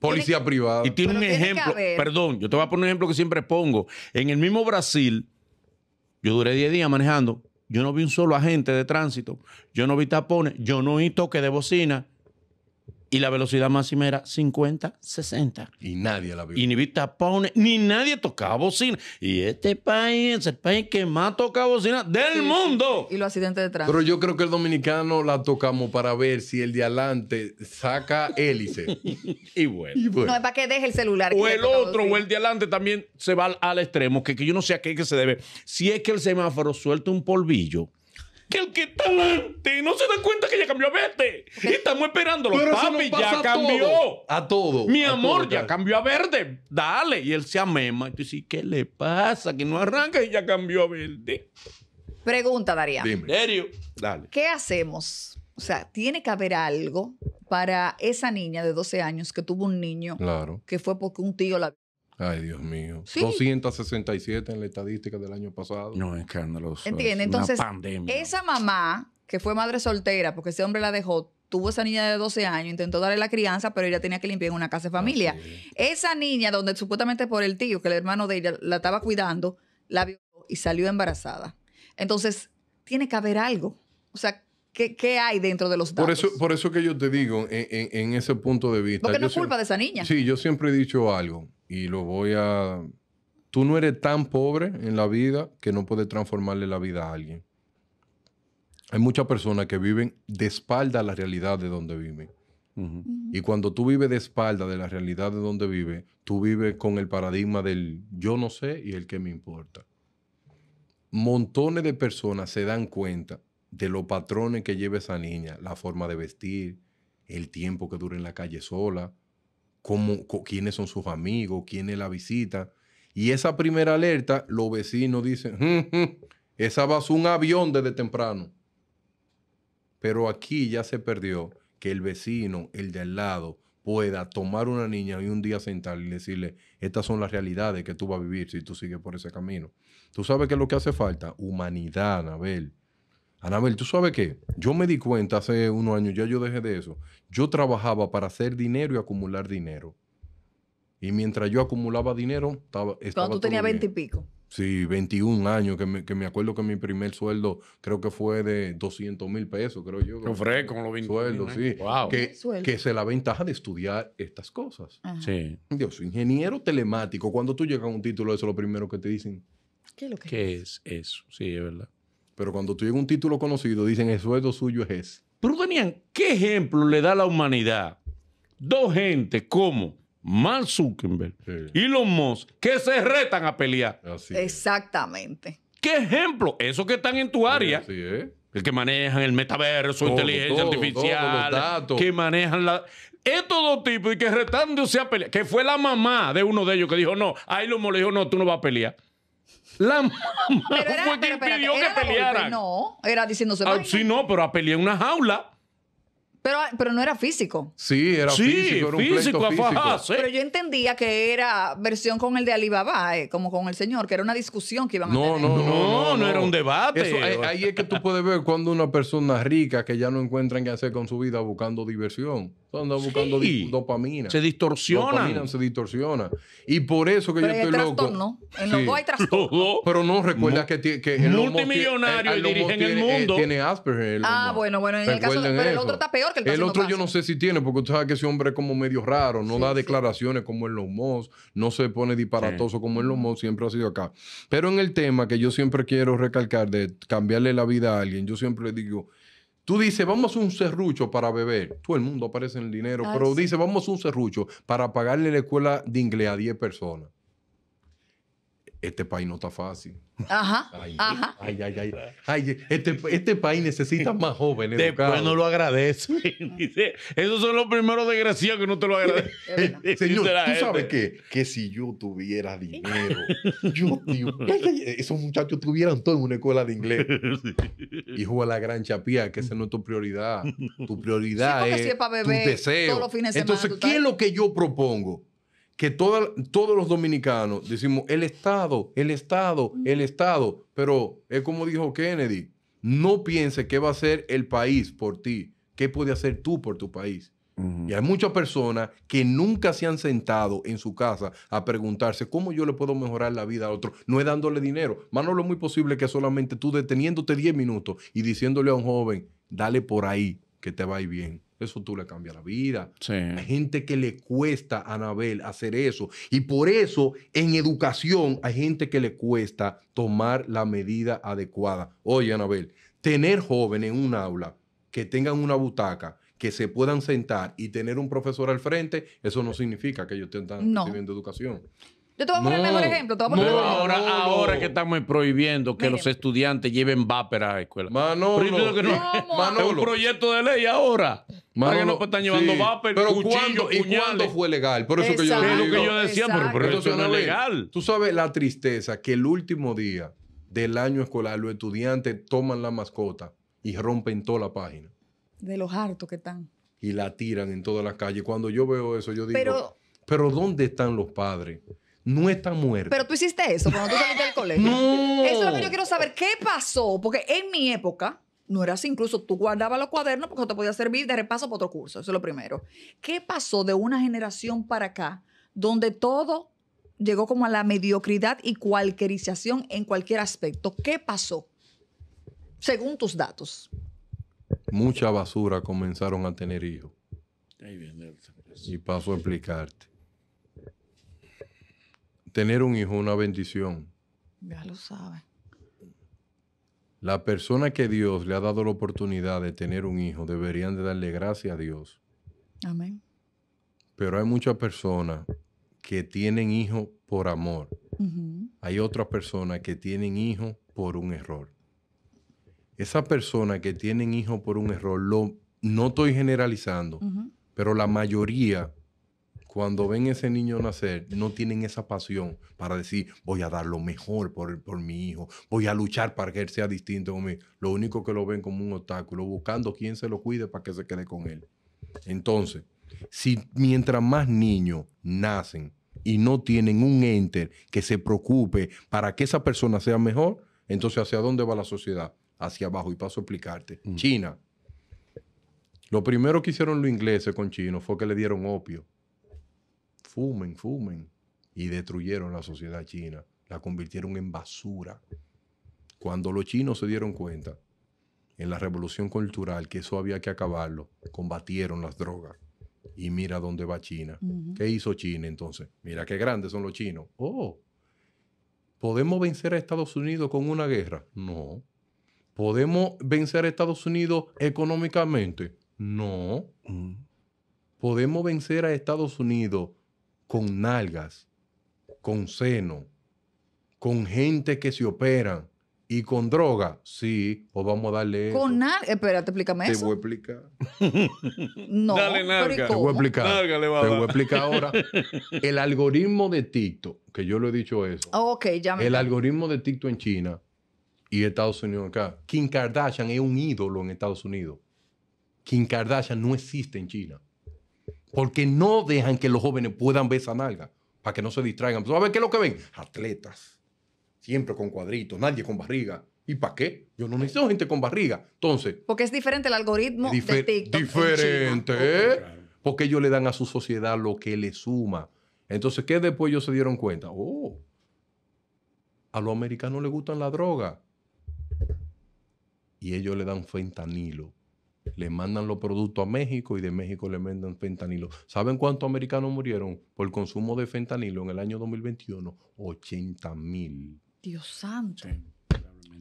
Policía privada. Y tiene un ejemplo, perdón, yo te voy a poner un ejemplo que siempre pongo. En el mismo Brasil, yo duré 10 días manejando, yo no vi un solo agente de tránsito, yo no vi tapones, yo no vi toque de bocina. Y la velocidad máxima era 50, 60. Y nadie la vio. Y ni vi tapones, ni nadie tocaba bocina. Y este país es el país que más toca bocina del mundo. Y los accidentes de tránsito. Pero yo creo que el dominicano la tocamos para ver si el de adelante saca hélice. y, bueno. No, es para que deje el celular. O el otro, o el de adelante también se va al, extremo, que, yo no sé a qué que se debe. Si es que el semáforo suelta un polvillo que el que está adelante no se da cuenta que ya cambió a verde. Y estamos esperándolo. Papi, ya cambió. A todo. Mi amor, ya cambió a verde. Dale. Y él se amema. Y tú dices, ¿qué le pasa? Que no arranca y ya cambió a verde. Pregunta, Daría. Dime. ¿Serio? Dale. ¿Qué hacemos? O sea, tiene que haber algo para esa niña de 12 años que tuvo un niño claro. que fue porque un tío la Ay, Dios mío. 267 en la estadística del año pasado. No, escandaloso. Entiende, entonces, pandemia. esa mamá que fue madre soltera, porque ese hombre la dejó, tuvo esa niña de 12 años, intentó darle la crianza, pero ella tenía que limpiar en una casa de familia. Esa niña, donde supuestamente por el tío, que el hermano de ella la estaba cuidando, la vio y salió embarazada. Entonces, tiene que haber algo. O sea, ¿qué, hay dentro de los datos? Por eso, por eso que yo te digo, en, en ese punto de vista. Porque no es culpa de esa niña. Sí, yo siempre he dicho algo y lo voy a... Tú no eres tan pobre en la vida que no puedes transformarle la vida a alguien. Hay muchas personas que viven de espalda a la realidad de donde viven. Y cuando tú vives de espalda de la realidad de donde vives, tú vives con el paradigma del yo no sé y el que me importa. Montones de personas se dan cuenta de los patrones que lleva esa niña, la forma de vestir, el tiempo que dura en la calle sola, cómo, quiénes son sus amigos, quiénes la visita. Y esa primera alerta, los vecinos dicen, esa va a ser un avión desde temprano. Pero aquí ya se perdió que el vecino, el de al lado, pueda tomar una niña y un día sentar y decirle, estas son las realidades que tú vas a vivir si tú sigues por ese camino. Tú sabes que lo que hace falta, humanidad, Abel. Anabel, tú sabes que yo me di cuenta hace unos años, ya yo dejé de eso. Yo trabajaba para hacer dinero y acumular dinero. Y mientras yo acumulaba dinero, estaba. estaba Cuando tú tenías 20 y pico. Sí, 21 años, que me, que me, acuerdo que mi primer sueldo creo que fue de 200 mil pesos, creo yo. Que con los Sueldo, ¿eh? sí. Wow. Que, es la ventaja de estudiar estas cosas. Sí. Dios, ingeniero telemático, cuando tú llegas a un título, eso es lo primero que te dicen. ¿Qué es eso? Sí, es verdad. Pero cuando tú llegas un título conocido, dicen el sueldo suyo es ese. Pero tenían ¿qué ejemplo le da la humanidad? Dos gente como Mark Zuckerberg y lomos que se retan a pelear. Así Exactamente. ¿Qué ejemplo? Esos que están en tu área. El que manejan el metaverso, inteligencia artificial, que manejan la. Estos dos tipos y que retándose a pelear, que fue la mamá de uno de ellos que dijo: No, ahí le dijo: No, tú no vas a pelear. La mamá pero era, fue quien pidió que pelearan. no, era diciéndose. Ah, sí, no, pero a pelear en una jaula. Pero, pero no era físico. Sí, era físico, era un físico, Pero yo entendía que era versión con el de Alibaba, eh, como con el señor, que era una discusión que iban a tener. No, no, no, no, no era un debate. Eso, eh, ahí, es que tú puedes ver cuando una persona rica que ya no encuentran qué hacer con su vida buscando diversión. Anda buscando dopamina. Se distorsiona. se distorsiona. Y por eso que yo estoy loco. En los dos hay trastorno. Pero no recuerdas que, que el multimillonario y en el eh, mundo. Ah, bueno, bueno, en el caso de, pero el otro está peor el otro yo no sé si tiene, porque tú sabes que ese hombre es como medio raro, no da declaraciones como en los no se pone disparatoso como en los siempre ha sido acá. Pero en el tema que yo siempre quiero recalcar de cambiarle la vida a alguien, yo siempre le digo, Tú dices, vamos a un serrucho para beber. Todo el mundo aparece en el dinero, pero dice, vamos a un serrucho para pagarle la escuela de inglés a 10 personas este país no está fácil. Ajá. Ay, ajá. Ay, ay, ay, este, este, país necesita más jóvenes. Después no lo agradece. Dice, esos son los primeros desgraciados que no te lo agradecen. señor, ¿tú sabes qué? Que si yo tuviera dinero, yo, tío, esos muchachos tuvieran todo en una escuela de inglés. y a la gran chapía, que esa no es tu prioridad. Tu prioridad es si es tu deseo. Todos fines de semana, Entonces, ¿qué es lo que yo propongo? que todos los dominicanos decimos el Estado, el Estado, el Estado, pero es como dijo Kennedy, no piense qué va a hacer el país por ti, qué puede hacer tú por tu país. Y hay muchas personas que nunca se han sentado en su casa a preguntarse cómo yo le puedo mejorar la vida a otro, no es dándole dinero. Manolo, lo muy posible que solamente tú deteniéndote 10 minutos y diciéndole a un joven, dale por ahí, que te va a ir bien eso tú le cambias la vida. Hay gente que le cuesta a Anabel hacer eso. Y por eso en educación hay gente que le cuesta tomar la medida adecuada. Oye, Anabel, tener jóvenes en un aula que tengan una butaca, que se puedan sentar y tener un profesor al frente, eso no significa que ellos estén recibiendo educación. Yo te voy a poner el mejor ejemplo. Ahora, que estamos prohibiendo que los estudiantes lleven vápera a la escuela. Manolo, no, Manolo. Es un proyecto de ley ahora. Manolo, que no están llevando sí. pero cuchillo, ¿y cuándo fue legal? Por eso que yo Es lo que yo decía, pero, eso no es legal. Tú sabes la tristeza que el último día del año escolar los estudiantes toman la mascota y rompen toda la página. De los hartos que están. Y la tiran en todas las calles. Cuando yo veo eso, yo digo, pero, ¿pero ¿dónde están los padres? no está muerto. Pero tú hiciste eso cuando tú saliste del colegio. No. Eso es lo que yo quiero saber. ¿Qué pasó? Porque en mi época no era así. Incluso tú guardabas los cuadernos porque no te podía servir de repaso para otro curso. Eso es lo primero. ¿Qué pasó de una generación para acá donde todo llegó como a la mediocridad y cualquerización en cualquier aspecto? ¿Qué pasó? Según tus datos. Mucha basura comenzaron a tener hijos. Y paso a explicarte tener un hijo es una bendición. Ya lo sabe. La persona que Dios le ha dado la oportunidad de tener un hijo deberían de darle gracias a Dios. Amén. Pero hay muchas personas que tienen hijos por amor. Hay otras personas que tienen hijos por un error. esa persona que tienen hijos por un error, no estoy generalizando, pero la mayoría cuando ven ese niño nacer, no tienen esa pasión para decir, voy a dar lo mejor por, por mi hijo, voy a luchar para que él sea distinto conmigo. Lo único que lo ven como un obstáculo, buscando quién se lo cuide para que se quede con él. Entonces, si mientras más niños nacen y no tienen un ente que se preocupe para que esa persona sea mejor, entonces ¿hacia dónde va la sociedad? Hacia abajo. Y paso a explicarte. Mm. China. Lo primero que hicieron los ingleses con chinos fue que le dieron opio fumen, fumen. Y destruyeron la sociedad china, la convirtieron en basura. Cuando los chinos se dieron cuenta, en la revolución cultural, que eso había que acabarlo, combatieron las drogas. Y mira dónde va China. ¿Qué hizo China entonces? Mira qué grandes son los chinos. Oh, ¿podemos vencer a Estados Unidos con una guerra? No. ¿Podemos vencer a Estados Unidos económicamente? No. Mm. ¿Podemos vencer a Estados Unidos con nalgas, con seno, con gente que se opera y con droga. Sí, o pues vamos a darle. Con nalgas. Espérate, explícame eso. Te voy a explicar. no, Dale nalga. Te voy a explicar. Nalga le va a te voy a explicar ahora. El algoritmo de TikTok, que yo le he dicho eso. Ah, ok, ya me. El algoritmo de TikTok en China y Estados Unidos acá. Kim Kardashian es un ídolo en Estados Unidos. Kim Kardashian no existe en China porque no dejan que los jóvenes puedan ver esa nalga, para que no se distraigan. Pues, a ver, qué es lo que ven? Atletas, siempre con cuadritos, nadie con barriga. ¿Y para qué? Yo no necesito gente con barriga. Entonces. Porque es diferente el algoritmo de TikTok. Diferente. ¿eh? Porque ellos le dan a su sociedad lo que le suma. Entonces, ¿qué después ellos se dieron cuenta? Oh, a los americanos les gustan la droga. Y ellos le dan fentanilo le mandan los productos a México y de México le mandan fentanilo. ¿Saben cuántos americanos murieron por consumo de fentanilo en el año 2021? 80 mil. Dios santo.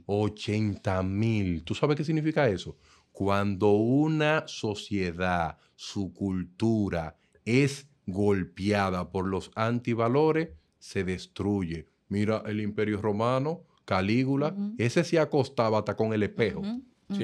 80 mil. ¿Tú sabes qué significa eso? Cuando una sociedad, su cultura es golpeada por los antivalores, se destruye. Mira el imperio romano, Calígula, ese se acostaba hasta con el espejo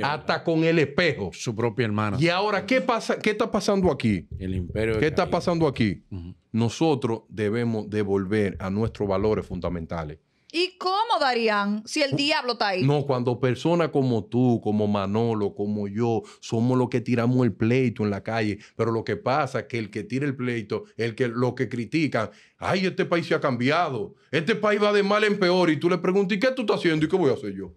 hasta con el espejo. Su propia hermana. Y ahora, ¿qué, pasa, qué está pasando aquí? El imperio. ¿Qué está pasando aquí? Nosotros debemos devolver a nuestros valores fundamentales. ¿Y cómo darían si el uh, diablo está ahí? No, cuando personas como tú, como Manolo, como yo, somos los que tiramos el pleito en la calle, pero lo que pasa es que el que tira el pleito, el que lo que critican, ay, este país se ha cambiado, este país va de mal en peor, y tú le preguntas, ¿y qué tú estás haciendo? ¿Y qué voy a hacer yo?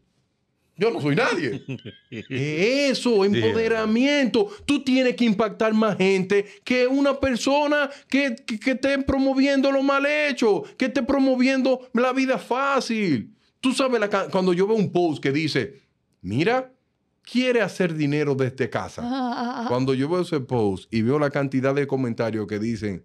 Yo no soy nadie. Eso, empoderamiento. Tú tienes que impactar más gente que una persona que, esté promoviendo lo mal hecho, que esté promoviendo la vida fácil. Tú sabes, cuando yo veo un post que dice, mira, quiere hacer dinero desde casa. Cuando yo veo ese post y veo la cantidad de comentarios que dicen,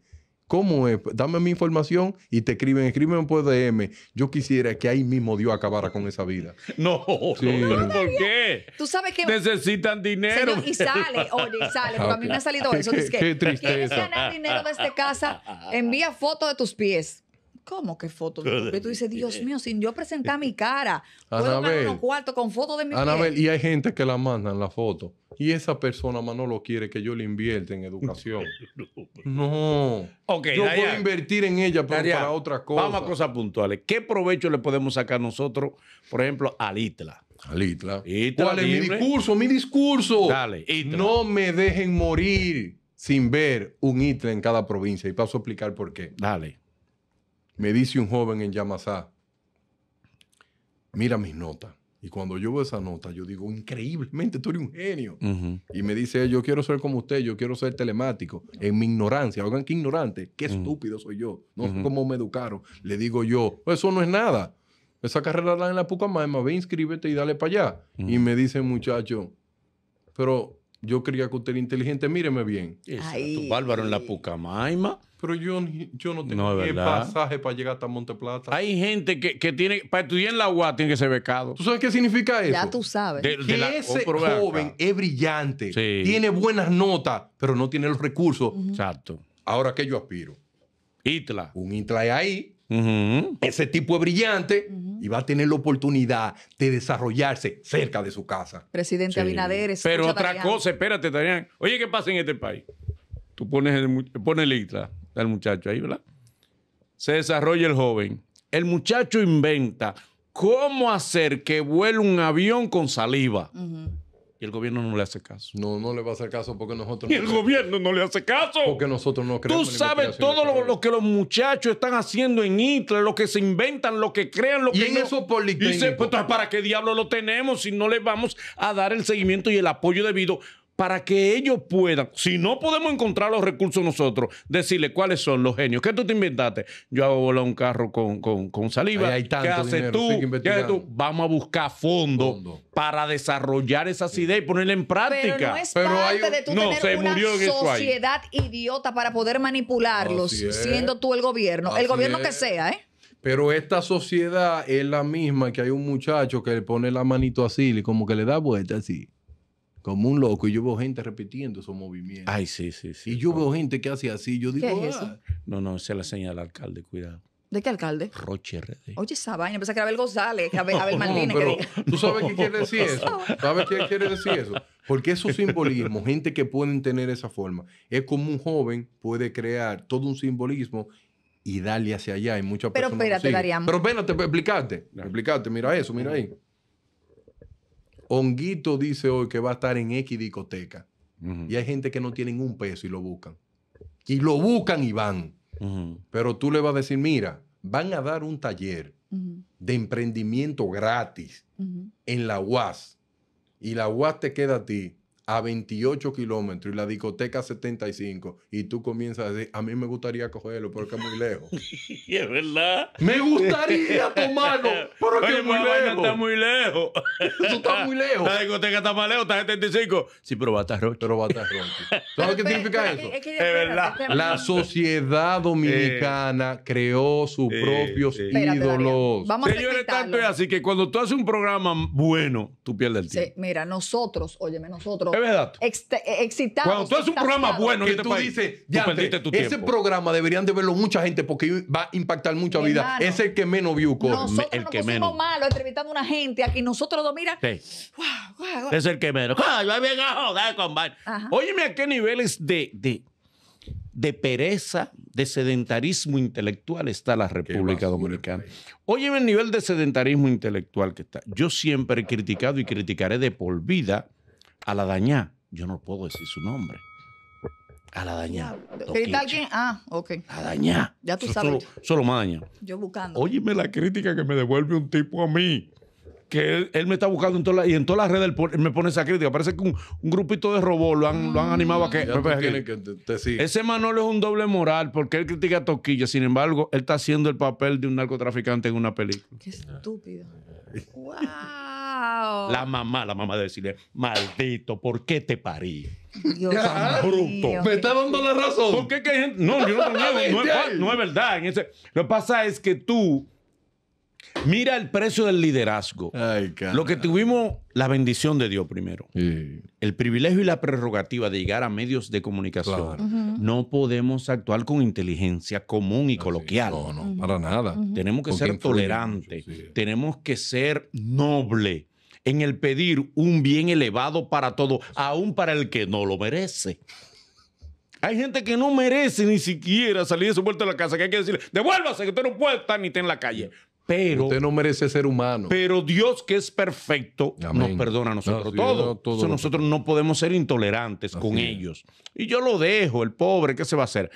¿Cómo es? Dame mi información y te escriben, escriben por DM. Yo quisiera que ahí mismo Dios acabara con esa vida. No, no ¿por qué? Tú sabes que... Necesitan dinero. y sale, oye, y sale, porque a mí me ha salido eso. ¿Qué que, qué tristeza. ¿Quieres ganar dinero esta casa? Envía fotos de tus pies. ¿Cómo que foto? Y tú dices, Dios mío, sin yo presentar mi cara, puedo Anabel, unos con fotos de mi Anabel, y hay gente que la mandan la foto. Y esa persona, lo quiere que yo le invierta en educación. no. Okay, yo invertir en ella, para otra cosa. Vamos a cosas puntuales. ¿Qué provecho le podemos sacar nosotros, por ejemplo, al ITLA? Al ITLA. ¿Cuál es mi discurso? Mi discurso. Dale, No me dejen morir sin ver un ITLA en cada provincia. Y paso a explicar por qué. Dale. Me dice un joven en Yamasá, mira mis notas. Y cuando yo veo esa nota, yo digo, increíblemente, tú eres un genio. Y me dice, yo quiero ser como usted, yo quiero ser telemático. En mi ignorancia, oigan, qué ignorante, qué estúpido soy yo. No sé cómo me educaron. Le digo yo, eso no es nada. Esa carrera la en la pucamaima ve, inscríbete y dale para allá. Y me dice, muchacho, pero yo creía que usted era inteligente, míreme bien. Exacto, bárbaro en la pucamaima pero yo, no tengo pasaje para llegar hasta Plata. Hay gente que, tiene, para estudiar en la UA tiene que ser becado. ¿Tú sabes qué significa eso? Ya tú sabes. que ese oh, joven es brillante, tiene buenas notas, pero no tiene los recursos. Exacto. Ahora, ¿qué yo aspiro? Itla. Un Itla es ahí. Ese tipo es brillante y va a tener la oportunidad de desarrollarse cerca de su casa. Presidente sí. Pero otra cosa, espérate, Tarián. Oye, ¿qué pasa en este país? Tú pones el, pones ITLA Está el muchacho ahí, ¿verdad? Se desarrolla el joven. El muchacho inventa cómo hacer que vuele un avión con saliva. Y el gobierno no le hace caso. No, no le va a hacer caso porque nosotros... Y el gobierno no le hace caso. Porque nosotros no creemos. Tú sabes todo lo, que los muchachos están haciendo en Hitler, lo que se inventan, lo que crean, lo que... En eso y Dice, pues, ¿para qué diablo lo tenemos si no le vamos a dar el seguimiento y el apoyo debido? para que ellos puedan, si no podemos encontrar los recursos nosotros, decirle cuáles son los genios. ¿Qué tú te inventaste? Yo hago volar un carro con, con, saliva. ¿Qué, haces tú? Vamos a buscar fondos Fondo. para desarrollar esas ideas y ponerlas en práctica. Pero no es parte de tú una sociedad idiota para poder manipularlos, siendo tú el gobierno. el gobierno que sea, ¿eh? Pero esta sociedad es la misma que hay un muchacho que le pone la manito así, y como que le da vuelta así como un loco y yo veo gente repitiendo esos movimientos. Ay, sí, sí, sí. Y yo veo gente que hace así, yo digo, eso? Ah". No, no, esa es la señal del alcalde, cuidado. ¿De qué alcalde? Roche RD. Oye, esa vaina, pensaba que era Abel González, que Abel, Abel pero, que ¿Tú sabes qué quiere decir eso? ¿Sabes qué quiere decir eso? Porque esos simbolismos, gente que pueden tener esa forma, es como un joven puede crear todo un simbolismo y darle hacia allá. muchas pero personas espérate, daríamos Pero espérate, pues, explicarte. Explícate, mira eso, mira ahí. Honguito dice hoy que va a estar en X discoteca. Y hay gente que no tienen un peso y lo buscan. Y lo buscan y van. Pero tú le vas a decir, mira, van a dar un taller de emprendimiento gratis en la UAS. Y la UAS te queda a ti a 28 kilómetros y la discoteca 75 y tú comienzas a decir, a mí me gustaría cogerlo, porque es muy lejos. es verdad. Me gustaría tomarlo, pero es que muy lejos. está muy lejos. Eso está muy lejos. La discoteca está más lejos, está 75. Sí, pero va a estar roto. Pero va a estar ¿Sabes qué significa eso? Es, verdad. La sociedad dominicana eh. creó sus propios ídolos. Vamos Señores, tanto es así que cuando tú haces un programa bueno, tú pierdes el tiempo. mira, nosotros, óyeme, nosotros eh, Cuando tú haces un programa bueno y este tú dices, ya, perdiste ese programa deberían de verlo mucha gente porque va a impactar mucha vida. Es el que menos vio. el que menos. malo entrevistando a una gente aquí. Nosotros dos, mira. Es el que menos. Yo bien a Óyeme a qué niveles de, de, de pereza, de sedentarismo intelectual está la República Dominicana. Óyeme el nivel de sedentarismo intelectual que está. Yo siempre he criticado y criticaré de por vida a la dañá, yo no puedo decir su nombre. A la dañá. ¿Grita alguien? Ah, ok. A dañá. Ya tú sabes. Solo, más Yo buscando. Óyeme la crítica que me devuelve un tipo a mí que él, me está buscando en toda y en todas las redes me pone esa crítica. Parece que un, grupito de robots lo han, lo han animado a que... Ese Manolo es un doble moral porque él critica a Toquilla, sin embargo, él está haciendo el papel de un narcotraficante en una película. Qué estúpido. wow. La mamá, la mamá de decirle, maldito, ¿por qué te parí? Dios bruto. Me está dando la razón. No, no no, es verdad. lo que pasa es que tú Mira el precio del liderazgo. lo que tuvimos, la bendición de Dios primero. El privilegio y la prerrogativa de llegar a medios de comunicación. No podemos actuar con inteligencia común y coloquial. No, no, para nada. Tenemos que ser tolerantes. Tenemos que ser noble en el pedir un bien elevado para todo, aún para el que no lo merece. Hay gente que no merece ni siquiera salir de su puerta de la casa, que hay que decirle, devuélvase, que usted no puede estar ni en la calle. Pero, Usted no merece ser humano. Pero Dios, que es perfecto, nos perdona a nosotros todos. nosotros no podemos ser intolerantes con ellos. Y yo lo dejo, el pobre, ¿qué se va a hacer?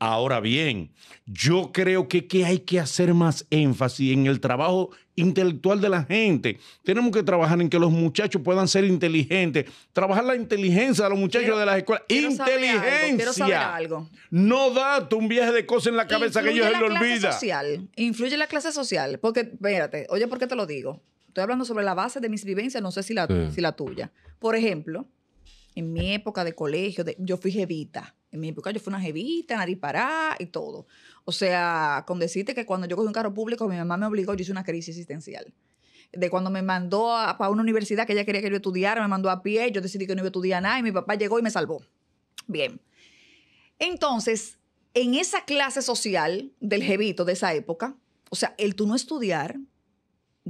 Ahora bien, yo creo que, hay que hacer más énfasis en el trabajo intelectual de la gente. Tenemos que trabajar en que los muchachos puedan ser inteligentes, trabajar la inteligencia de los muchachos de las escuelas. inteligencia. quiero saber algo. No date un viaje de cosas en la cabeza que ellos se lo clase Social, influye la clase social, porque espérate, oye, ¿por qué te lo digo? Estoy hablando sobre la base de mis vivencias, no sé si la, la tuya. Por ejemplo, en mi época de colegio, yo fui jevita en mi época yo fui una jevita, nadie parada y todo. O sea, con decirte que cuando yo cogí un carro público, mi mamá me obligó, yo hice una crisis existencial. De cuando me mandó para una universidad que ella quería que yo estudiara, me mandó a pie, yo decidí que no iba a estudiar nada y mi papá llegó y me salvó. Bien. Entonces, en esa clase social del jevito de esa época, o sea, el tú no estudiar,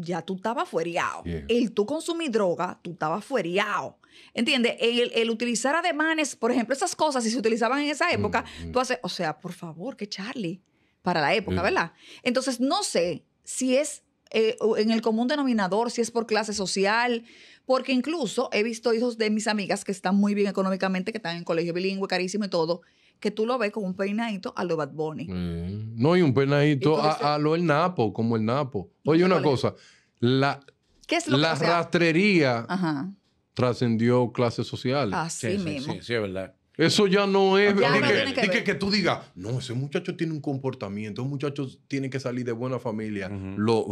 ya tú estabas fuereado. El tú consumir droga, tú estabas fuereado. ¿Entiendes? El, el, utilizar ademanes, por ejemplo, esas cosas, si se utilizaban en esa mm, época, mm. tú haces, o sea, por favor, que Charlie, para la época, ¿verdad? Entonces, no sé si es eh, en el común denominador, si es por clase social, porque incluso he visto hijos de mis amigas que están muy bien económicamente, que están en colegio bilingüe, carísimo y todo, que tú lo ves con un peinadito a lo Bad Bunny. Mm. No, y un peinadito a, lo El Napo, como El Napo. Oye, una cosa, la, ¿Qué es lo la rastrería trascendió clases sociales. Así mismo. sí, sí, es verdad. Eso ya no es. que, que, tú digas, no, ese muchacho tiene un comportamiento, ese muchacho tiene que salir de buena familia.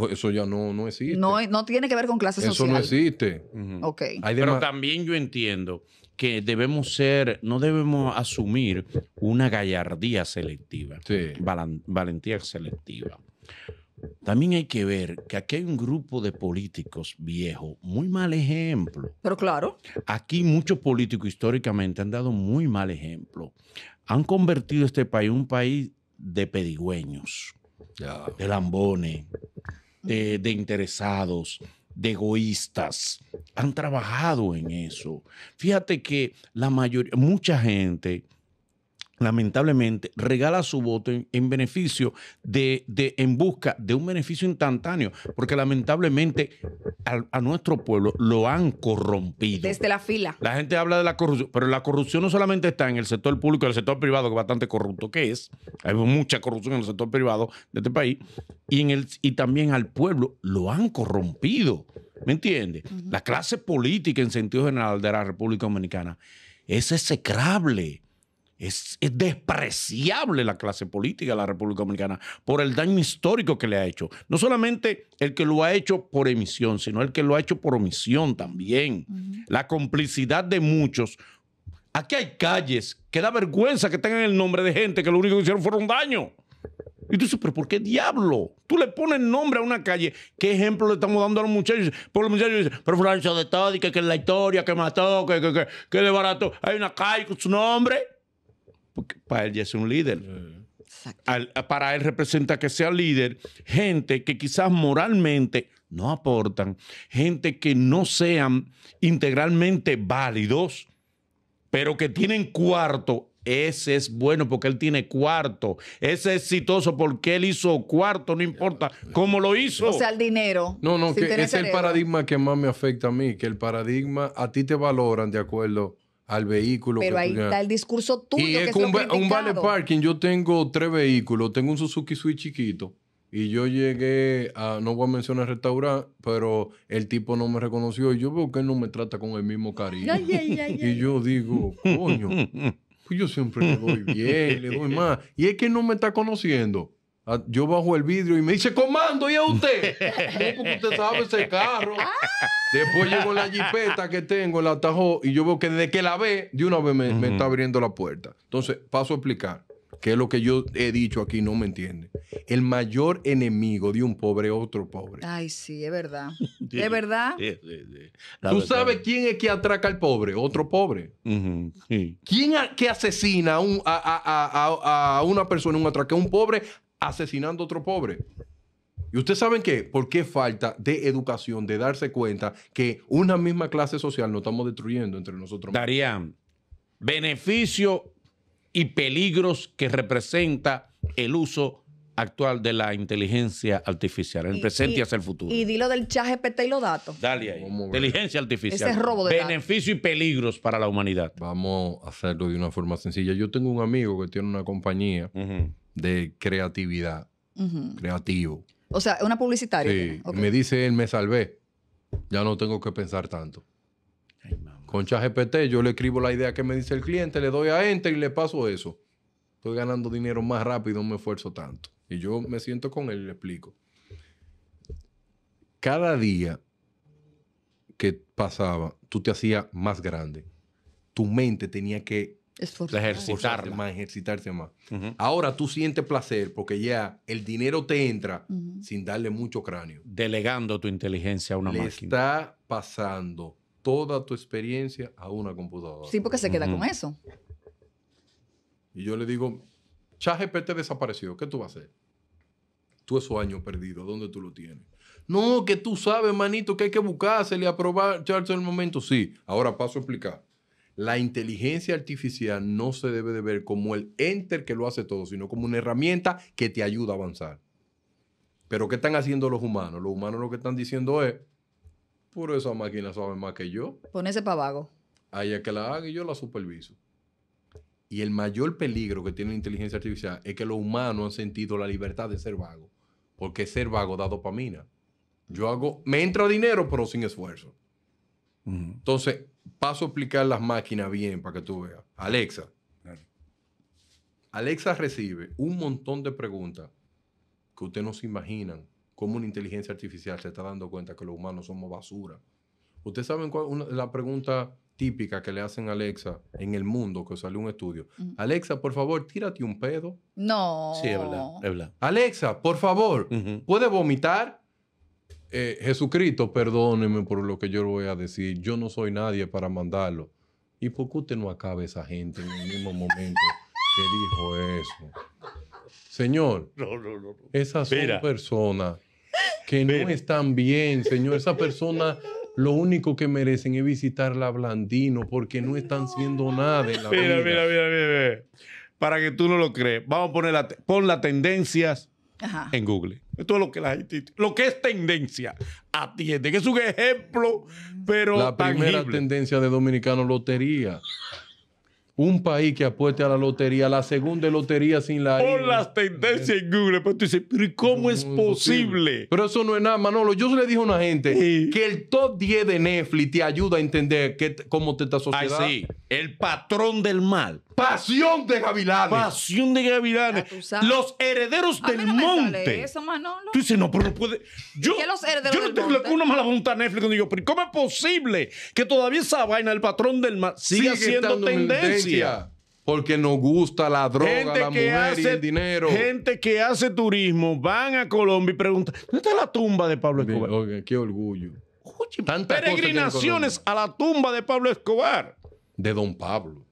eso ya no, no existe. No, tiene que ver con clases sociales Eso no existe. Pero también yo entiendo que debemos ser, no debemos asumir una gallardía selectiva, valentía selectiva. También hay que ver que aquí hay un grupo de políticos viejos, muy mal ejemplo. Pero claro. Aquí muchos políticos históricamente han dado muy mal ejemplo. Han convertido este país en un país de pedigüeños, de lambones, de, de interesados, de egoístas. Han trabajado en eso. Fíjate que la mayoría, mucha gente lamentablemente, regala su voto en, beneficio de, en busca de un beneficio instantáneo, porque lamentablemente a, nuestro pueblo lo han corrompido. Desde la fila. La gente habla de la corrupción, pero la corrupción no solamente está en el sector público en el sector privado, que es bastante corrupto que es, hay mucha corrupción en el sector privado de este país, y, en el, y también al pueblo lo han corrompido. ¿Me entiendes? La clase política en sentido general de la República Dominicana es execrable es, despreciable la clase política de la República Dominicana por el daño histórico que le ha hecho. No solamente el que lo ha hecho por emisión, sino el que lo ha hecho por omisión también. La complicidad de muchos. Aquí hay calles que da vergüenza que tengan el nombre de gente que lo único que hicieron fueron daño. Y tú dices, pero ¿por qué diablo? Tú le pones nombre a una calle. ¿Qué ejemplo le estamos dando a los muchachos? Porque los muchachos dicen, pero Francia de Toddy que, que la historia, que mató, que, que, que, le barato. Hay una calle con su nombre para él ya es un líder. para él representa que sea líder gente que quizás moralmente no aportan, gente que no sean integralmente válidos, pero que tienen cuarto. Ese es bueno porque él tiene cuarto. Ese es exitoso porque él hizo cuarto, no importa cómo lo hizo. O sea, el dinero. No, no, que es el paradigma que más me afecta a mí, que el paradigma a ti te valoran de acuerdo al vehículo. Pero ahí está el discurso tuyo. es que un, un vale parking. Yo tengo tres vehículos. Tengo un Suzuki Swift chiquito. Y yo llegué a, no voy a mencionar restaurante pero el tipo no me reconoció. Y yo veo que él no me trata con el mismo cariño. y yo digo, coño, pues yo siempre le doy bien, le doy más. Y es que no me está conociendo. Ah, yo bajo el vidrio y me dice, comando, ¿y a usted? usted sabe ese carro? Después llego la jipeta que tengo, la atajó, y yo veo que desde que la ve, de una vez me, está abriendo la puerta. Entonces, paso a explicar, qué es lo que yo he dicho aquí, no me entiende. El mayor enemigo de un pobre es otro pobre. Ay, sí, es verdad. es verdad. Sí, sí, Tú sabes quién es que atraca al pobre, otro pobre. ¿Quién que asesina a, una persona, un atraque? Un pobre asesinando a otro pobre. ¿Y ustedes saben qué? ¿Por qué falta de educación, de darse cuenta que una misma clase social nos estamos destruyendo entre nosotros? Darían, beneficio y peligros que representa el uso actual de la inteligencia artificial, el presente y, hacia el futuro. Y dilo del chat GPT y los datos. Dale ahí. Inteligencia artificial. Ese robo de Beneficio y peligros para la humanidad. Vamos a hacerlo de una forma sencilla. Yo tengo un amigo que tiene una compañía de creatividad, creativo. O sea, una publicitaria. me dice él, me salvé. Ya no tengo que pensar tanto. Concha Con yo le escribo la idea que me dice el cliente, le doy a Enter y le paso eso. Estoy ganando dinero más rápido, no me esfuerzo tanto. Y yo me siento con él y le explico. Cada día que pasaba, tú te hacías más grande. Tu mente tenía que Esforzarse. más, ejercitarse más. Ahora tú sientes placer porque ya el dinero te entra sin darle mucho cráneo. Delegando tu inteligencia a una Le máquina. Está pasando toda tu experiencia a una computadora. Sí, porque se queda con eso. Y yo le digo, ChatGPT desapareció, ¿qué tú vas a hacer? Tú esos años perdido, ¿dónde tú lo tienes? No, que tú sabes, manito, que hay que y aprobar, en el momento. Sí, ahora paso a explicar la inteligencia artificial no se debe de ver como el enter que lo hace todo, sino como una herramienta que te ayuda a avanzar. Pero ¿qué están haciendo los humanos? Los humanos lo que están diciendo es, por esa máquina sabe más que yo. Ponese vago. Ahí ella que la haga y yo la superviso. Y el mayor peligro que tiene la inteligencia artificial es que los humanos han sentido la libertad de ser vago. Porque ser vago da dopamina. Yo hago, me entra dinero, pero sin esfuerzo. Entonces, paso a explicar las máquinas bien para que tú veas. Alexa. Alexa recibe un montón de preguntas que ustedes no se imaginan cómo una inteligencia artificial se está dando cuenta que los humanos somos basura. Ustedes saben cuál la pregunta típica que le hacen a Alexa en el mundo, que salió un estudio. Alexa, por favor, tírate un pedo. No. Sí, es verdad. Alexa, por favor, ¿puede vomitar? Eh, Jesucristo, perdóneme por lo que yo voy a decir, yo no soy nadie para mandarlo. ¿Y por qué usted no acaba esa gente en el mismo momento que dijo eso? Señor, no, esas son personas que no están bien, Señor. Esas personas lo único que merecen es visitar la Blandino porque no están siendo nada en la vida. Mira, mira, mira, mira. Para que tú no lo creas. vamos a poner la, las tendencias en Google. Esto es lo que la gente, lo que es tendencia atiende, que es un ejemplo, pero la primera tendencia de dominicano lotería un país que apueste a la lotería, la segunda lotería sin la. por las tendencias en Google, pero pues tú dices, pero ¿cómo es posible? Pero eso no es nada, Manolo. Yo le dije a una gente que el top 10 de Netflix te ayuda a entender cómo te está asociando. sí. El patrón del mal. Pasión de Gavilanes. Pasión de Gavilanes. Los herederos del no monte. Eso, Manolo. Tú dices, no, pero no puede. Yo, ¿Qué los herederos yo no tengo una mala voluntad a Netflix cuando digo, pero ¿cómo es posible que todavía esa vaina el patrón del mal siga siendo tendencia? Porque nos gusta la droga, la mujer y el dinero. Gente que hace turismo, van a Colombia y preguntan, ¿dónde está la tumba de Pablo Escobar? qué orgullo. Oye, peregrinaciones a la tumba de Pablo Escobar. De don Pablo.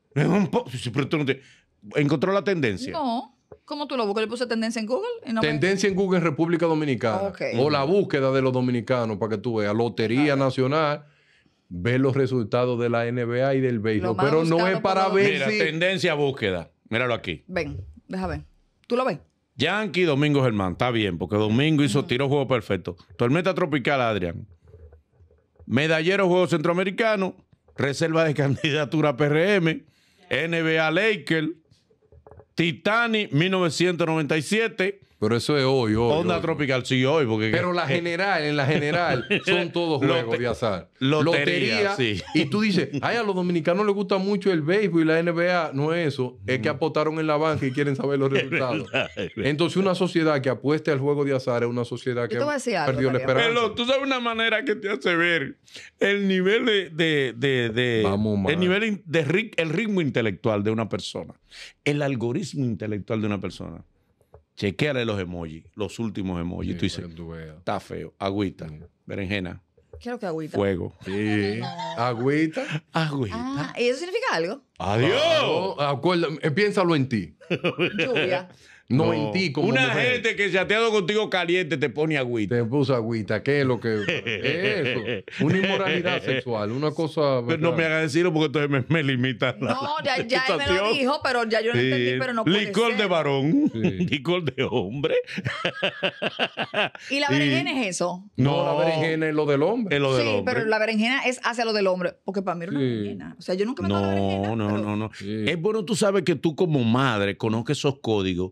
¿Encontró la tendencia? No. ¿Cómo tú lo buscas? ¿Le puse tendencia en Google? tendencia en Google en República Dominicana. O la búsqueda de los dominicanos, para que tú veas. Lotería Nacional ve los resultados de la NBA y del béisbol, pero no es para ver Mira, tendencia búsqueda. Míralo aquí. Ven, déjame ver. ¿Tú lo ves? Yankee Domingo Germán, está bien, porque Domingo hizo tiro juego perfecto. Tormenta tropical, Adrián. Medallero Juego Centroamericano, reserva de candidatura PRM, NBA Laker. Titani 1997, pero eso es hoy, hoy. Onda tropical, sí, hoy. Porque Pero la eh, general, en la general, son todos juegos de azar. Lotería. Y tú dices, ay, a los dominicanos les gusta mucho el béisbol y la NBA. No es eso. Es que apostaron en la banca y quieren saber los resultados. Entonces, una sociedad que apueste al juego de azar es una sociedad que perdió la esperanza. Pero tú sabes una manera que te hace ver el nivel de. de, el nivel de, el ritmo intelectual de una persona. El algoritmo intelectual de una persona chequeale los emojis, los últimos emojis. tú dices, está feo, agüita, berenjena. Quiero que agüita? Fuego. Sí. Agüita. Agüita. Ah, ¿Eso significa algo? Adiós. Acuérdate. piénsalo en ti. Lluvia. No, como Una gente que se ha teado contigo caliente te pone agüita. Te puso agüita. ¿Qué es lo que es eso? Una inmoralidad sexual, una cosa... Pero no me hagas decirlo porque entonces me, me limita No, ya, él me lo dijo, pero ya yo lo entendí, pero no Licor de varón, licor de hombre. ¿Y la berenjena es eso? No, la berenjena es lo del hombre. sí, pero la berenjena es hacia lo del hombre, porque para mí era una berenjena. O sea, yo nunca me he no, la berenjena. No, no, no, no. Es bueno tú sabes que tú como madre conozcas esos códigos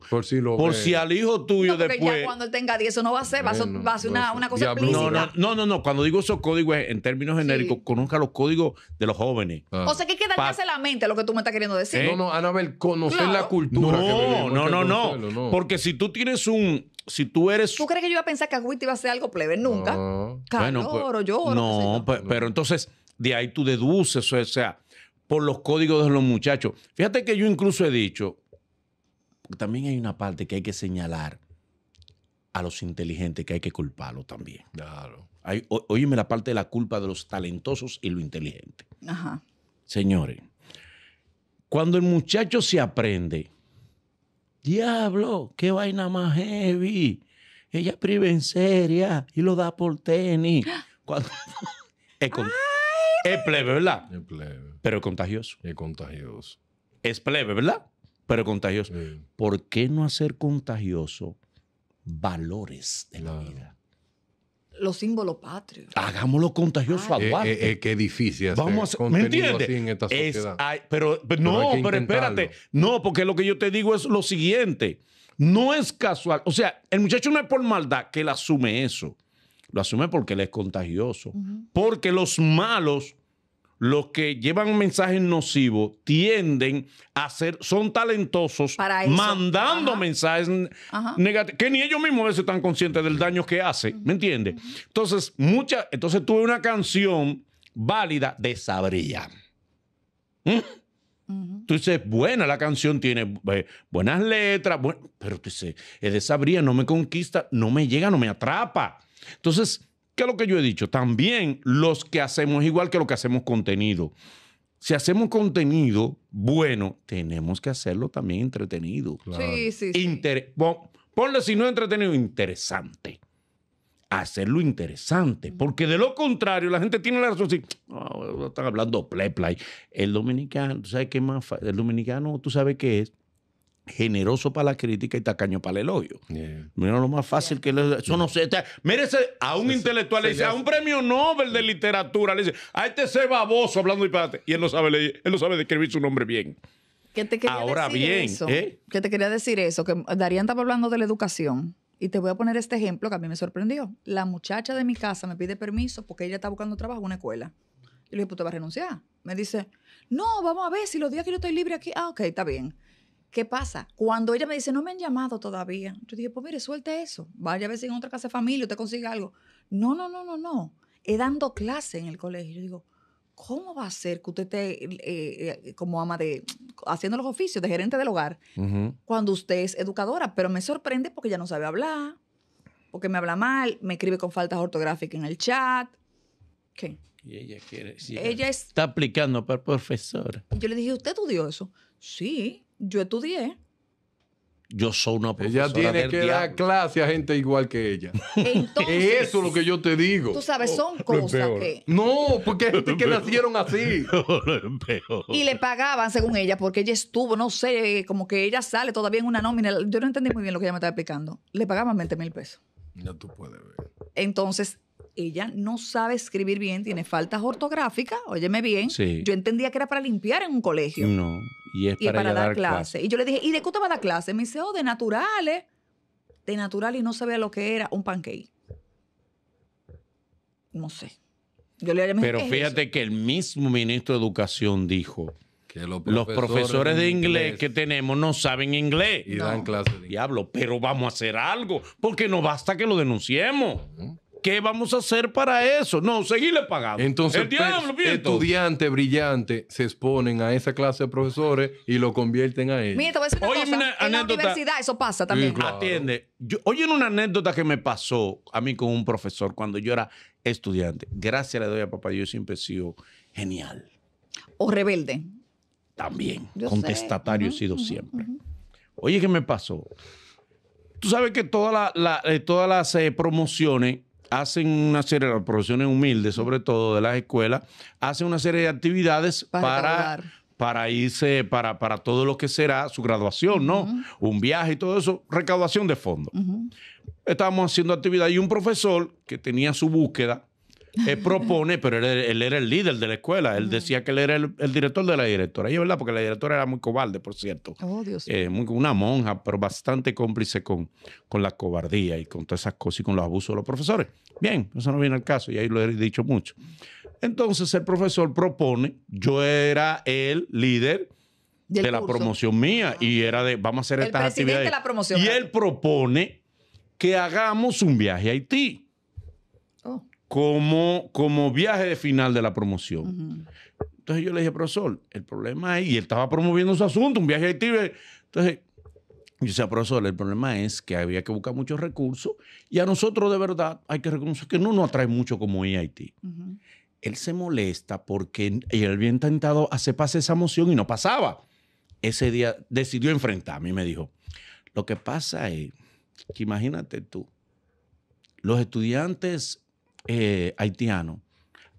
por si al hijo tuyo no, después. Ya cuando él tenga 10, eso no va a ser, va, a, ser una, cosa no, no, no, no, Cuando digo esos códigos en términos genéricos, conozca los códigos de los jóvenes. Ah. O sea que hay que la mente lo que tú me estás queriendo decir. ¿Eh? No, no, Anabel, conocer la cultura. No, no, no, no, Porque si tú tienes un, si tú eres. ¿Tú crees que yo iba a pensar que Agüita iba a ser algo plebe? Nunca. bueno, pues, No, pero entonces de ahí tú deduces, o sea, por los códigos de los muchachos. Fíjate que yo incluso he dicho también hay una parte que hay que señalar a los inteligentes que hay que culparlo también. Claro. óyeme la parte de la culpa de los talentosos y lo inteligente. Señores, cuando el muchacho se aprende, diablo, qué vaina más heavy. Ella prive en seria y lo da por tenis. es, plebe, ¿verdad? plebe. Pero es contagioso. Es contagioso. Es plebe, ¿verdad? pero contagioso. ¿Por qué no hacer contagioso valores de la vida? Los símbolos patrios. Hagámoslo contagioso ah. eh, eh, eh, qué difícil hacer Vamos ¿Me entiendes? pero, no, pero, espérate. No, porque lo que yo te digo es lo siguiente. No es casual. O sea, el muchacho no es por maldad que él asume eso. Lo asume porque él es contagioso. Porque los malos los que llevan mensajes nocivos tienden a ser, son talentosos mandando mensajes negativos, que ni ellos mismos a veces están conscientes del daño que hace, ¿me entiendes? Entonces, mucha, entonces tuve una canción válida de Sabría. ¿Mm? Tú dices, buena la canción, tiene eh, buenas letras, pero tú dices, es de Sabría, no me conquista, no me llega, no me atrapa. Entonces, ¿Qué es lo que yo he dicho? También los que hacemos, igual que lo que hacemos contenido. Si hacemos contenido bueno, tenemos que hacerlo también entretenido. Sí, sí, ponle si no entretenido, interesante. Hacerlo interesante. Porque de lo contrario, la gente tiene la razón están hablando play, play. El dominicano, sabes qué más? El dominicano, ¿tú sabes qué es? generoso para la crítica y tacaño para el elogio. Mira lo más fácil que le, eso no sé merece a un intelectual dice, a un premio Nobel de literatura le dice, a este ese baboso hablando y y él no sabe leer, él no sabe describir su nombre bien. ¿Qué te quería Ahora bien, ¿eh? que ¿Qué te quería decir eso? Que Darían estaba hablando de la educación. Y te voy a poner este ejemplo que a mí me sorprendió. La muchacha de mi casa me pide permiso porque ella está buscando trabajo en una escuela. Y le dije, pues te vas a renunciar. Me dice, no, vamos a ver si los días que yo estoy libre aquí, ah, ok, está bien. ¿Qué pasa? Cuando ella me dice, no me han llamado todavía, yo dije, pues mire, suelta eso, vaya a ver si en otra casa de familia usted consigue algo. No, no, no, no, no. He dando clase en el colegio. Yo digo, ¿cómo va a ser que usted esté eh, eh, como ama de, haciendo los oficios de gerente del hogar cuando usted es educadora? Pero me sorprende porque ella no sabe hablar, porque me habla mal, me escribe con faltas ortográficas en el chat. ¿Qué? Y ella quiere. Si está aplicando para profesor. Yo le dije, ¿usted estudió eso? Sí yo estudié. Yo soy una profesora. Ella tiene que dar clase a gente igual que ella. Eso es lo que yo te digo. Tú sabes, son cosas que. No, porque hay gente que nacieron así. Y le pagaban, según ella, porque ella estuvo, no sé, como que ella sale todavía en una nómina. Yo no entendí muy bien lo que ella me estaba explicando. Le pagaban 20 mil pesos. No tú puedes ver. Entonces, ella no sabe escribir bien, tiene faltas ortográficas, óyeme bien. Yo entendía que era para limpiar en un colegio. No, y es para, dar, clases. clase. Y yo le dije, ¿y de qué te va a dar clase? Me dice, oh, de naturales. De naturales y no sabía lo que era un pancake. No sé. Yo le Pero fíjate que el mismo ministro de Educación dijo que los, profesores de inglés, que tenemos no saben inglés. Y dan clases de Diablo, pero vamos a hacer algo, porque no basta que lo denunciemos. ¿Qué vamos a hacer para eso? No, seguirle pagando. Entonces, el diablo, pues, estudiantes brillantes se exponen a esa clase de profesores y lo convierten a él. Mira, te voy a decir una oye, en la universidad eso pasa también. Atiende. oye, una anécdota que me pasó a mí con un profesor cuando yo era estudiante. Gracias le doy a papá Yo siempre he sido genial. O rebelde. También. contestatario he sido siempre. Oye, ¿qué me pasó? Tú sabes que eh, todas las eh, promociones hacen una serie, las profesiones humildes, sobre todo de las escuelas, hacen una serie de actividades para, para irse, para, para todo lo que será su graduación, ¿no? Un viaje y todo eso, recaudación de fondos. Estábamos haciendo actividad y un profesor que tenía su búsqueda él propone, pero él, era el líder de la escuela. Él decía que él era el, director de la directora. Y es verdad, porque la directora era muy cobarde, por cierto. Oh, Dios eh, una monja, pero bastante cómplice con, con la cobardía y con todas esas cosas y con los abusos de los profesores. Bien, eso no viene al caso y ahí lo he dicho mucho. Entonces el profesor propone, yo era el líder de la promoción mía y ah. era de, vamos a hacer esta estas promoción, y él propone que hagamos un viaje a Haití como, como viaje de final de la promoción. Entonces yo le dije, profesor, el problema es, y él estaba promoviendo su asunto, un viaje a Haití. Entonces, yo decía, profesor, el problema es que había que buscar muchos recursos y a nosotros de verdad hay que reconocer que no nos atrae mucho como EIT. Él se molesta porque él había intentado hacer pase esa moción y no pasaba. Ese día decidió enfrentarme y me dijo, lo que pasa es que imagínate tú, los estudiantes eh, haitiano,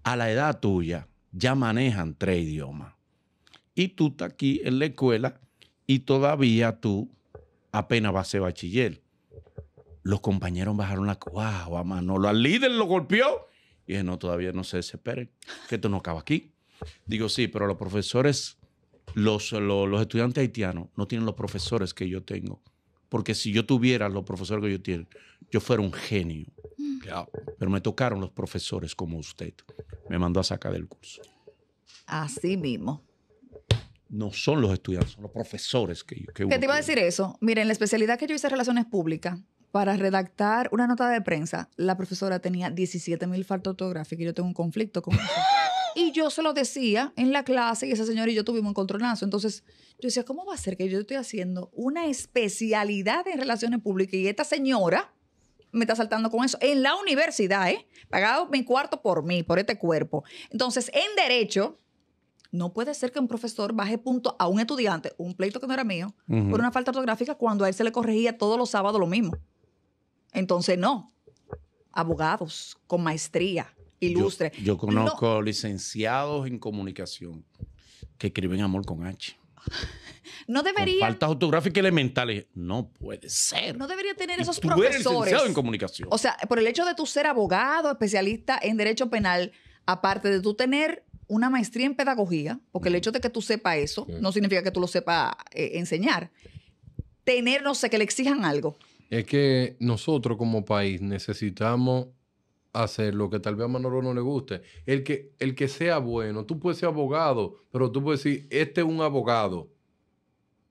a la edad tuya ya manejan tres idiomas. Y tú estás aquí en la escuela y todavía tú apenas vas a ser bachiller. Los compañeros bajaron la... ¡Wow, a Manolo! Al líder lo golpeó. Y dije, no, todavía no se desesperen, que esto no acaba aquí. Digo, sí, pero los profesores, los, los, estudiantes haitianos no tienen los profesores que yo tengo. Porque si yo tuviera los profesores que yo tengo, yo fuera un genio. Mm. Pero me tocaron los profesores como usted. Me mandó a sacar del curso. Así mismo. No son los estudiantes, son los profesores que yo... ¿Qué te iba a decir eso? Miren, la especialidad que yo hice en Relaciones Públicas, para redactar una nota de prensa, la profesora tenía 17 mil faltas autográficas y yo tengo un conflicto con ella. Y yo se lo decía en la clase y esa señora y yo tuvimos un controlazo. Entonces, yo decía, ¿cómo va a ser que yo estoy haciendo una especialidad en relaciones públicas y esta señora me está saltando con eso. En la universidad, ¿eh? Pagado mi cuarto por mí, por este cuerpo. Entonces, en derecho, no puede ser que un profesor baje punto a un estudiante, un pleito que no era mío, por una falta ortográfica cuando a él se le corregía todos los sábados lo mismo. Entonces, no. Abogados con maestría, ilustre. Yo, conozco licenciados en comunicación que escriben amor con H. No debería. Con faltas ortográficas elementales. No puede ser. No debería tener esos profesores. en comunicación. O sea, por el hecho de tú ser abogado, especialista en derecho penal, aparte de tú tener una maestría en pedagogía, porque el hecho de que tú sepas eso no significa que tú lo sepas eh, enseñar. Tener, no sé, que le exijan algo. Es que nosotros como país necesitamos hacer lo que tal vez a Manolo no le guste. El que, el que sea bueno, tú puedes ser abogado, pero tú puedes decir, este es un abogado,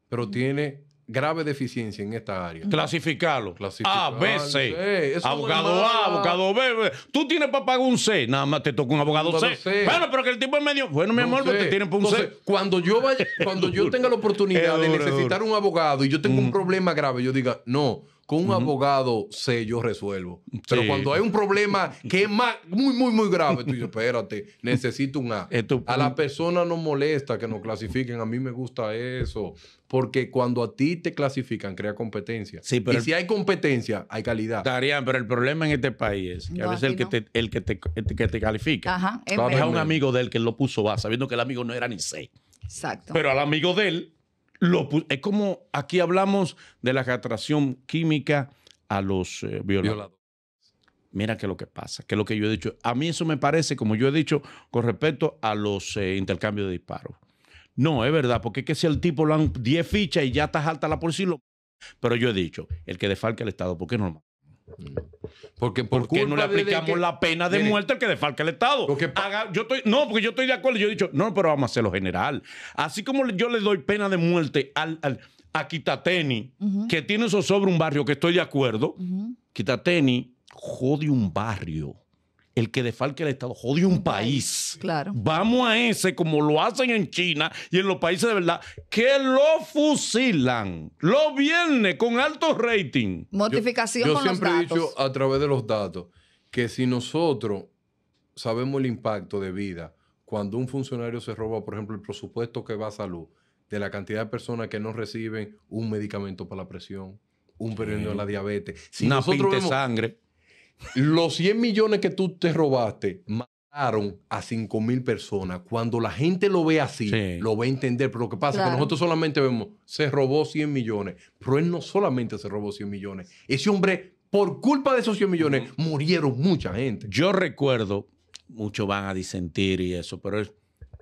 pero tiene grave deficiencia en esta área. Clasificarlo. A, B, C. abogado A, abogado B, Tú tienes para pagar un C, nada más te toca un abogado, C. Bueno, pero que el tipo es medio. Bueno, mi amor, te tienen para un C. Cuando yo vaya, cuando yo tenga la oportunidad de necesitar un abogado y yo tengo un problema grave, yo diga, no, un abogado sé, yo resuelvo. Pero cuando hay un problema que es muy, muy, muy grave, tú dices, espérate, necesito un A. A la persona no molesta que nos clasifiquen, a mí me gusta eso. Porque cuando a ti te clasifican, crea competencia. y si hay competencia, hay calidad. Darían, pero el problema en este país es que a veces el que, te, el que, te, te califica es, a un amigo de él que lo puso A, sabiendo que el amigo no era ni C. Exacto. Pero al amigo de él es como aquí hablamos de la atracción química a los eh, violadores. Mira qué es lo que pasa, qué es lo que yo he dicho. A mí eso me parece, como yo he dicho, con respecto a los eh, intercambios de disparos. No, es verdad, porque es que si el tipo le dan 10 fichas y ya está alta la policía, pero yo he dicho, el que defalque al Estado, ¿por qué no porque, ¿Por, qué no le aplicamos la pena de muerte al que defalca el Estado? yo estoy, no, porque yo estoy de acuerdo. Yo he dicho, no, pero vamos a hacerlo general. Así como yo le doy pena de muerte al, a Quitateni, que tiene eso sobre un barrio, que estoy de acuerdo, Quitateni jode un barrio el que defalque el Estado jode un país. Claro. Vamos a ese, como lo hacen en China y en los países de verdad, que lo fusilan lo viene con alto rating. Modificación yo, siempre he dicho a través de los datos que si nosotros sabemos el impacto de vida cuando un funcionario se roba, por ejemplo, el presupuesto que va a salud, de la cantidad de personas que no reciben un medicamento para la presión, un periódico de la diabetes. una pinta de sangre los 100 millones que tú te robaste mataron a 5 mil personas. Cuando la gente lo ve así, lo va a entender. Pero lo que pasa es que nosotros solamente vemos, se robó 100 millones. Pero él no solamente se robó 100 millones. Ese hombre, por culpa de esos 100 millones, murieron mucha gente. Yo recuerdo, muchos van a disentir y eso, pero es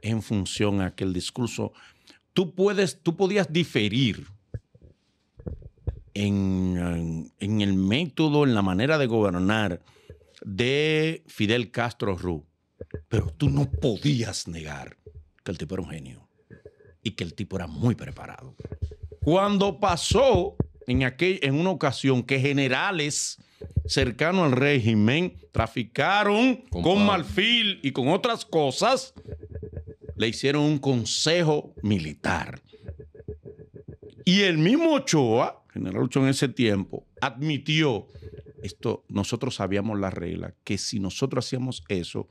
en función a que el discurso, tú, puedes, tú podías diferir en, en, el método, en la manera de gobernar de Fidel Castro Ruz. Pero tú no podías negar que el tipo era un genio y que el tipo era muy preparado. Cuando pasó en, aquel, en una ocasión que generales cercanos al régimen traficaron con marfil y con otras cosas, le hicieron un consejo militar. Y el mismo Ochoa general Lucho en ese tiempo, admitió, esto, nosotros sabíamos la regla, que si nosotros hacíamos eso,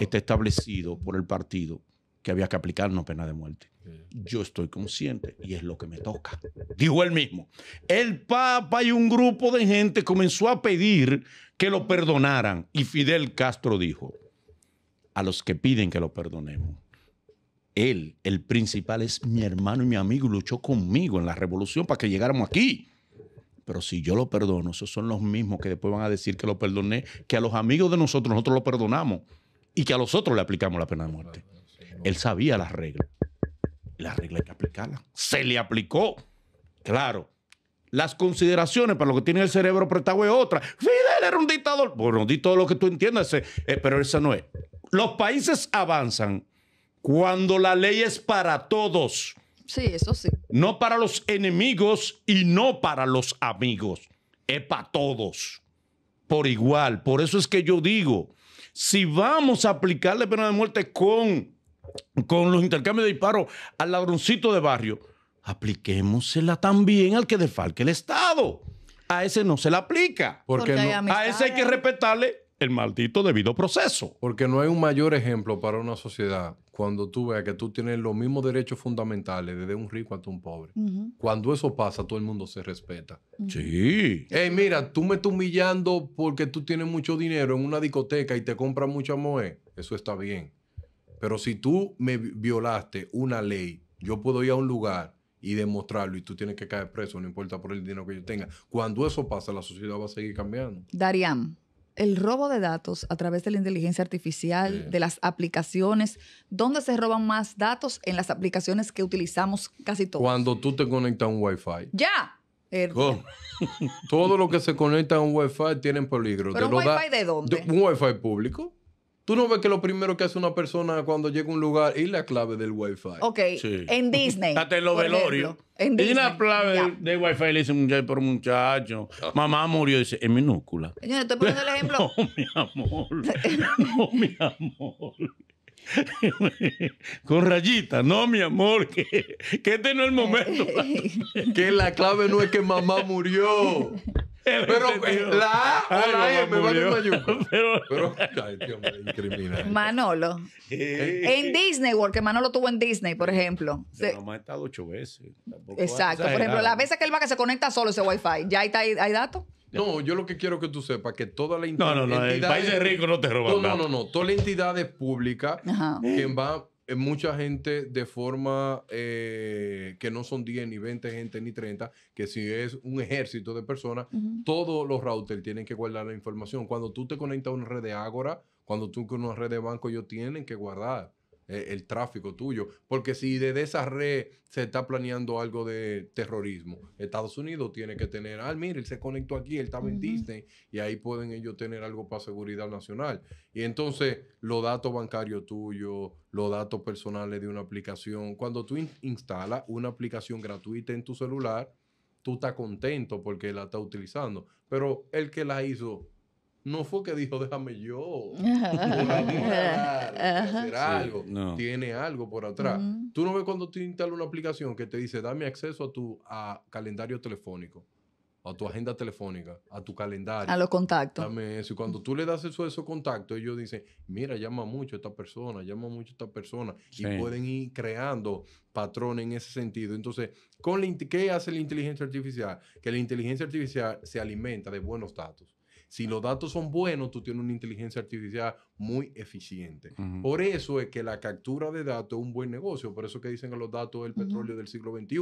está establecido por el partido que había que aplicarnos pena de muerte. Yo estoy consciente y es lo que me toca. Dijo él mismo. El Papa y un grupo de gente comenzó a pedir que lo perdonaran y Fidel Castro dijo, a los que piden que lo perdonemos, él, el principal, es mi hermano y mi amigo, luchó conmigo en la revolución para que llegáramos aquí. Pero si yo lo perdono, esos son los mismos que después van a decir que lo perdoné, que a los amigos de nosotros nosotros lo perdonamos y que a los otros le aplicamos la pena de muerte. Él sabía las reglas. Las reglas hay que aplicarlas. Se le aplicó. Claro. Las consideraciones para lo que tiene el cerebro prestado es otra. Fidel era un dictador. Bueno, di todo lo que tú entiendas, eh, pero esa no es. Los países avanzan cuando la ley es para todos. Sí, eso sí. No para los enemigos y no para los amigos. Es para todos. Por igual. Por eso es que yo digo, si vamos a aplicarle pena de muerte con, con los intercambios de disparos al ladroncito de barrio, apliquémosela también al que defalque el Estado. A ese no se la aplica. Porque, a ese hay que ¿eh? respetarle el maldito debido proceso. Porque no hay un mayor ejemplo para una sociedad cuando tú veas que tú tienes los mismos derechos fundamentales desde un rico hasta un pobre. Cuando eso pasa, todo el mundo se respeta. Sí. Ey, mira, tú me estás humillando porque tú tienes mucho dinero en una discoteca y te compras mucha moe. Eso está bien. Pero si tú me violaste una ley, yo puedo ir a un lugar y demostrarlo y tú tienes que caer preso, no importa por el dinero que yo tenga. Cuando eso pasa, la sociedad va a seguir cambiando. Dariam el robo de datos a través de la inteligencia artificial, de las aplicaciones, ¿dónde se roban más datos? En las aplicaciones que utilizamos casi todos. Cuando tú te conectas a un Wi-Fi. ¡Ya! Er, Todo lo que se conecta a un Wi-Fi tiene peligro. ¿Pero un Wi-Fi de dónde? un Wi-Fi público. Tú no ves que lo primero que hace una persona cuando llega a un lugar es la clave del Wi-Fi. Ok, en Disney. Hasta en los velorios. Y la clave del Wi-Fi le dice un por muchacho. Mamá murió, dice, en minúscula. Yo estoy poniendo el ejemplo. No, mi amor. no, mi amor. Con rayita, no, mi amor, que, este no es el momento. que la clave no es que mamá murió. Pero la la me Pero, pero Manolo. En Disney World, que Manolo tuvo en Disney, por ejemplo. mamá ha estado ocho veces. Exacto. Por ejemplo, las veces que él va que se conecta solo ese wifi, ¿ya está, hay, hay datos? No, yo lo que quiero que tú sepas que toda la entidad. No, no, no, el país rico no te roban. No, no, no, no. Todas las entidades públicas que van eh, mucha gente de forma eh, que no son 10, ni 20 gente, ni 30, que si es un ejército de personas, todos los routers tienen que guardar la información. Cuando tú te conectas a una red de Ágora, cuando tú con una red de banco, ellos tienen que guardar. Eh, el tráfico tuyo. Porque si desde esa red se está planeando algo de terrorismo, Estados Unidos tiene que tener, ah, mire, él se conectó aquí, él estaba en Disney, y ahí pueden ellos tener algo para seguridad nacional. Y entonces los datos bancarios tuyos, los datos personales de una aplicación, cuando tú instalas una aplicación gratuita en tu celular, tú estás contento porque la estás utilizando. Pero el que la hizo no fue que dijo, déjame yo, algo, tiene algo por atrás. Tú no ves cuando tú instalas una aplicación que te dice, dame acceso a tu calendario telefónico, a tu agenda telefónica, a tu calendario. A los contactos. cuando tú le das eso a esos contactos, ellos dicen, mira, llama mucho esta persona, llama mucho a esta persona. Y pueden ir creando patrones en ese sentido. Entonces, con ¿qué hace la inteligencia artificial? Que la inteligencia artificial se alimenta de buenos datos. Si los datos son buenos, tú tienes una inteligencia artificial muy eficiente. Por eso es que la captura de datos es un buen negocio. Por eso que dicen que los datos del petróleo del siglo XXI.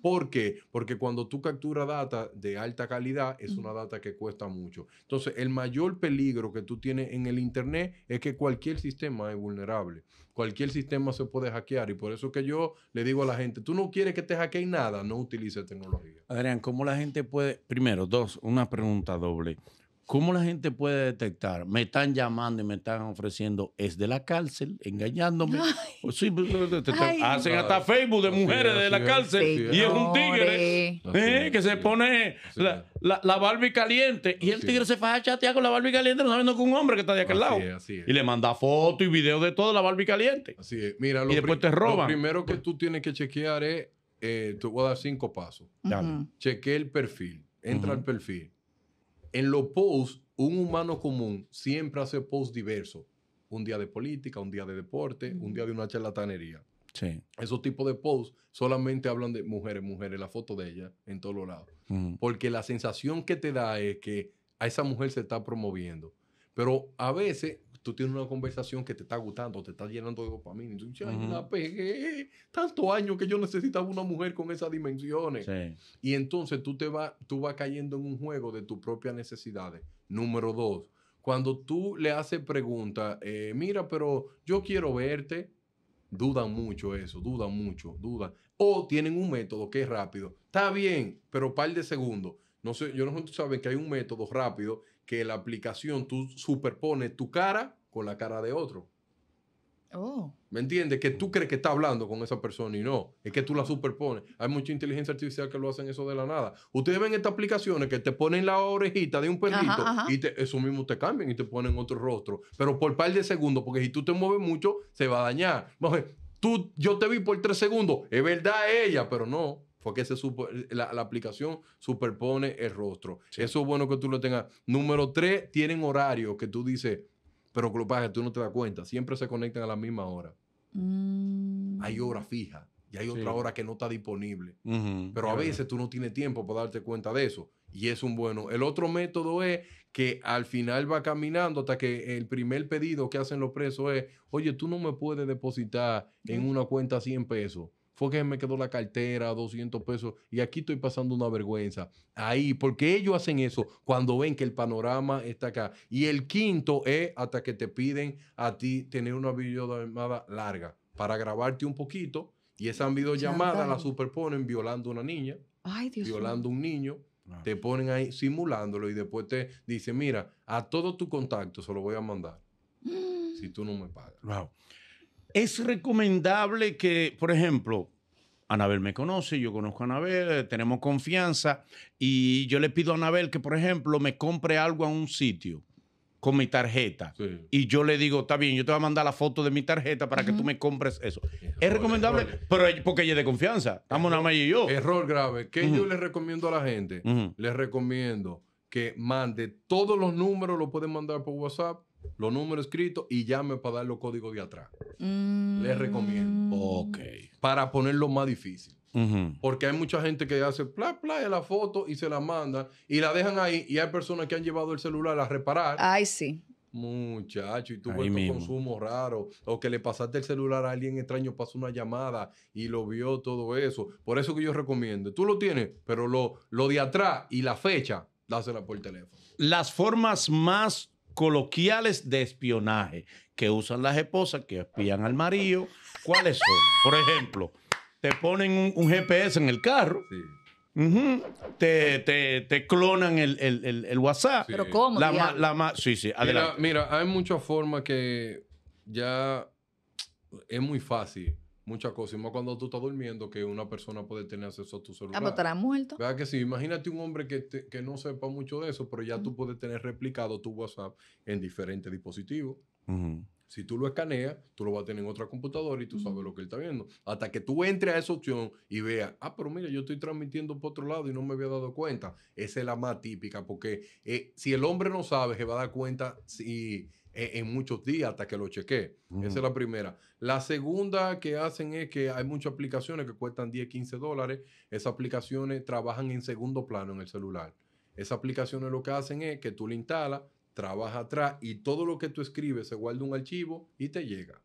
Porque, ¿Por qué? Porque cuando tú capturas data de alta calidad, es una data que cuesta mucho. Entonces, el mayor peligro que tú tienes en el Internet es que cualquier sistema es vulnerable. Cualquier sistema se puede hackear. Y por eso que yo le digo a la gente, tú no quieres que te hackeen nada, no utilices tecnología. Adrián, ¿cómo la gente puede? Primero, dos, una pregunta doble. ¿Cómo la gente puede detectar? Me están llamando y me están ofreciendo, es de la cárcel, engañándome. Pues, hacen hasta Facebook de mujeres de la cárcel y es un tigre ¿eh? que se pone la, Barbie caliente y el tigre se faja chatear con la Barbie caliente no sabiendo que un hombre que está de aquel lado. Y le manda fotos y videos de todo la Barbie caliente. Así Mira, lo después te roban. primero que tú tienes que chequear es, eh, te voy a dar cinco pasos. Uh el perfil, entra al perfil en los posts, un humano común siempre hace posts diversos. Un día de política, un día de deporte, un día de una charlatanería. Sí. Esos tipos de posts solamente hablan de mujeres, mujeres, la foto de ella en todos los lados. Porque la sensación que te da es que a esa mujer se está promoviendo. Pero a veces tú tienes una conversación que te está gustando, te está llenando de dopamina. Y tú dices, ay, la pegué. Tanto años que yo necesitaba una mujer con esas dimensiones. Y entonces tú te vas, tú vas cayendo en un juego de tus propias necesidades. Número dos, cuando tú le haces pregunta eh, mira, pero yo quiero verte, duda mucho eso, duda mucho, duda O tienen un método que es rápido. Está bien, pero par de segundos. No sé, yo no sé, saben que hay un método rápido que la aplicación, tú superpones tu cara con la cara de otro. Oh. ¿Me entiendes? Que tú crees que está hablando con esa persona y no. Es que tú la superpones. Hay mucha inteligencia artificial que lo hacen eso de la nada. Ustedes ven estas aplicaciones que te ponen la orejita de un perrito y eso mismo te cambian y te ponen otro rostro. Pero por par de segundos, porque si tú te mueves mucho, se va a dañar. Tú, yo te vi por tres segundos. Es verdad ella, pero no. Porque la, aplicación superpone el rostro. Eso es bueno que tú lo tengas. Número tres, tienen horario que tú dices pero tú no te das cuenta. Siempre se conectan a la misma hora. Hay mm. hora fija y hay otra hora que no está disponible. Pero a veces tú no tienes tiempo para darte cuenta de eso. Y es un bueno. El otro método es que al final va caminando hasta que el primer pedido que hacen los presos es, oye, tú no me puedes depositar en una cuenta 100 pesos fue que me quedó la cartera, 200 pesos, y aquí estoy pasando una vergüenza. Ahí, porque ellos hacen eso cuando ven que el panorama está acá. Y el quinto es hasta que te piden a ti tener una videollamada larga para grabarte un poquito y esa ah, videollamada la superponen violando a una niña, violando a un niño. Ah. Te ponen ahí simulándolo y después te dicen, mira, a todo tu contacto se lo voy a mandar si tú no me pagas. Wow. Es recomendable que, por ejemplo, Anabel me conoce, yo conozco a Anabel, eh, tenemos confianza y yo le pido a Anabel que, por ejemplo, me compre algo a un sitio con mi tarjeta y yo le digo, está bien, yo te voy a mandar la foto de mi tarjeta para que tú me compres eso. es recomendable, pero porque ella es de confianza, estamos nada más y yo. Error grave. ¿Qué yo le recomiendo a la gente? Les recomiendo que mande todos los números, lo pueden mandar por WhatsApp, los números escritos y llame para dar los códigos de atrás. Les mm. recomiendo. Ok. Para ponerlo más difícil. Porque hay mucha gente que hace pla, de la foto y se la manda y la dejan ahí y hay personas que han llevado el celular a reparar. Ay, sí. Muchacho, y tú un consumo raro, o que le pasaste el celular a alguien extraño, pasó una llamada y lo vio todo eso. Por eso que yo recomiendo. Tú lo tienes, pero lo, lo de atrás y la fecha, dásela por teléfono. Las formas más coloquiales de espionaje que usan las esposas que espían al marido, ¿cuáles son? Por ejemplo, te ponen un, GPS en el carro. te, clonan el, WhatsApp. Pero ¿cómo? La sí, sí, adelante. mira, hay muchas formas que ya es muy fácil muchas cosas. Y más cuando tú estás durmiendo, que una persona puede tener acceso a tu celular. Ah, pero estará muerto. ¿Verdad que sí? Imagínate un hombre que, no sepa mucho de eso, pero ya tú puedes tener replicado tu WhatsApp en diferentes dispositivos. Si tú lo escaneas, tú lo vas a tener en otra computadora y tú sabes lo que él está viendo. Hasta que tú entres a esa opción y veas, ah, pero mira, yo estoy transmitiendo por otro lado y no me había dado cuenta. Esa es la más típica, porque eh, si el hombre no sabe, se va a dar cuenta si e-, en, muchos días hasta que lo cheque Esa es la primera. La segunda que hacen es que hay muchas aplicaciones que cuestan 10, 15 dólares. Esas aplicaciones trabajan en segundo plano en el celular. Esas aplicaciones lo que hacen es que tú le instalas, trabaja atrás y todo lo que tú escribes se guarda un archivo y te llega.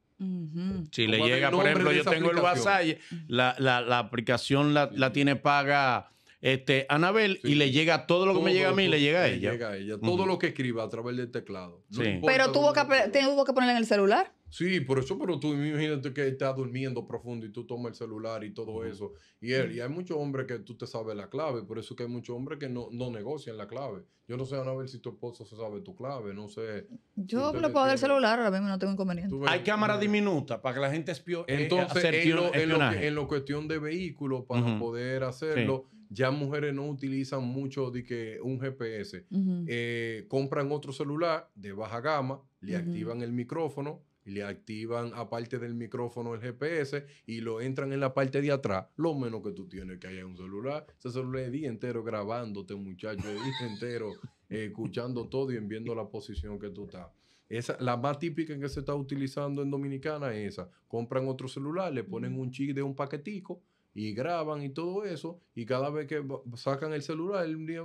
Si le llega, por ejemplo, yo tengo el WhatsApp, la, aplicación la, la tiene paga este, Anabel y le llega todo lo que me llega a mí, le llega a ella. Todo lo que escriba a través del teclado. Pero tuvo que, tuvo que ponerle en el celular. Sí, por eso, pero tú imagínate que está durmiendo profundo y tú tomas el celular y todo eso. Y él, mm. y hay muchos hombres que tú te sabes la clave, por eso que hay muchos hombres que no, no negocian la clave. Yo no sé, Anabel, si tu esposo se sabe tu clave, no sé. Yo le puedo dar el celular, ahora mismo no tengo inconveniente. hay cámaras diminuta diminutas para que la gente espione eh, Entonces, en, lo, en, lo, cuestión de vehículos, para poder hacerlo ya mujeres no utilizan mucho de que un GPS. Eh, compran otro celular de baja gama, le activan el micrófono, le activan aparte del micrófono el GPS y lo entran en la parte de atrás, lo menos que tú tienes que haya un celular. Ese celular es día entero grabándote, muchacho, día entero escuchando todo y viendo la posición que tú estás. Esa, la más típica que se está utilizando en Dominicana es esa. Compran otro celular, le ponen un chip de un paquetico y graban y todo eso, y cada vez que sacan el celular, el día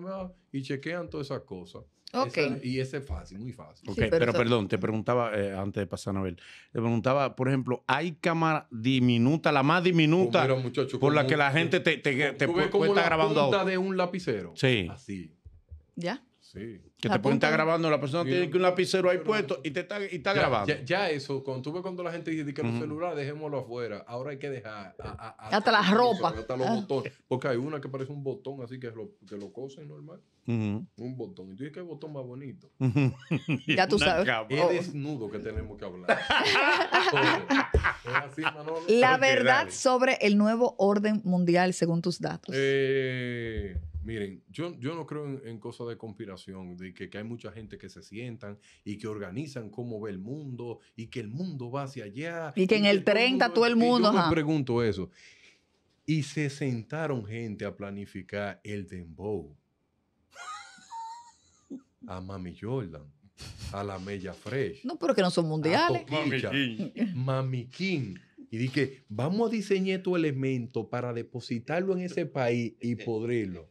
y chequean todas esas cosas. y es fácil, muy fácil. pero, perdón, te preguntaba eh, antes de pasar a ver, te preguntaba, por ejemplo, ¿hay cámara diminuta, la más diminuta, por la que la gente te, te, te, grabando la grabando de un lapicero? Sí. Así. ¿Ya? Sí. Que te pueden estar grabando, la persona tiene que un lapicero ahí puesto y te está, y está ya, grabando. Ya, eso, cuando cuando la gente dice que los celulares dejémoslo afuera, ahora hay que dejar. hasta las ropas. Hasta los botones. Porque hay una que parece un botón así que lo, que lo cosen normal. Un botón. Y tú dices que el botón más bonito. ya tú sabes. Es desnudo que tenemos que hablar. así, la verdad sobre el nuevo orden mundial según tus datos. Eh. Miren, yo, yo no creo en, cosas de conspiración, de que, que, hay mucha gente que se sientan y que organizan cómo ve el mundo y que el mundo va hacia allá. Y que en el 30 todo el mundo. yo me pregunto eso. Y se sentaron gente a planificar el Dembow. a Mami Jordan a la Mella Fresh. No, pero que no son mundiales. Mami King. Y dije, vamos a diseñar tu elemento para depositarlo en ese país y podrirlo.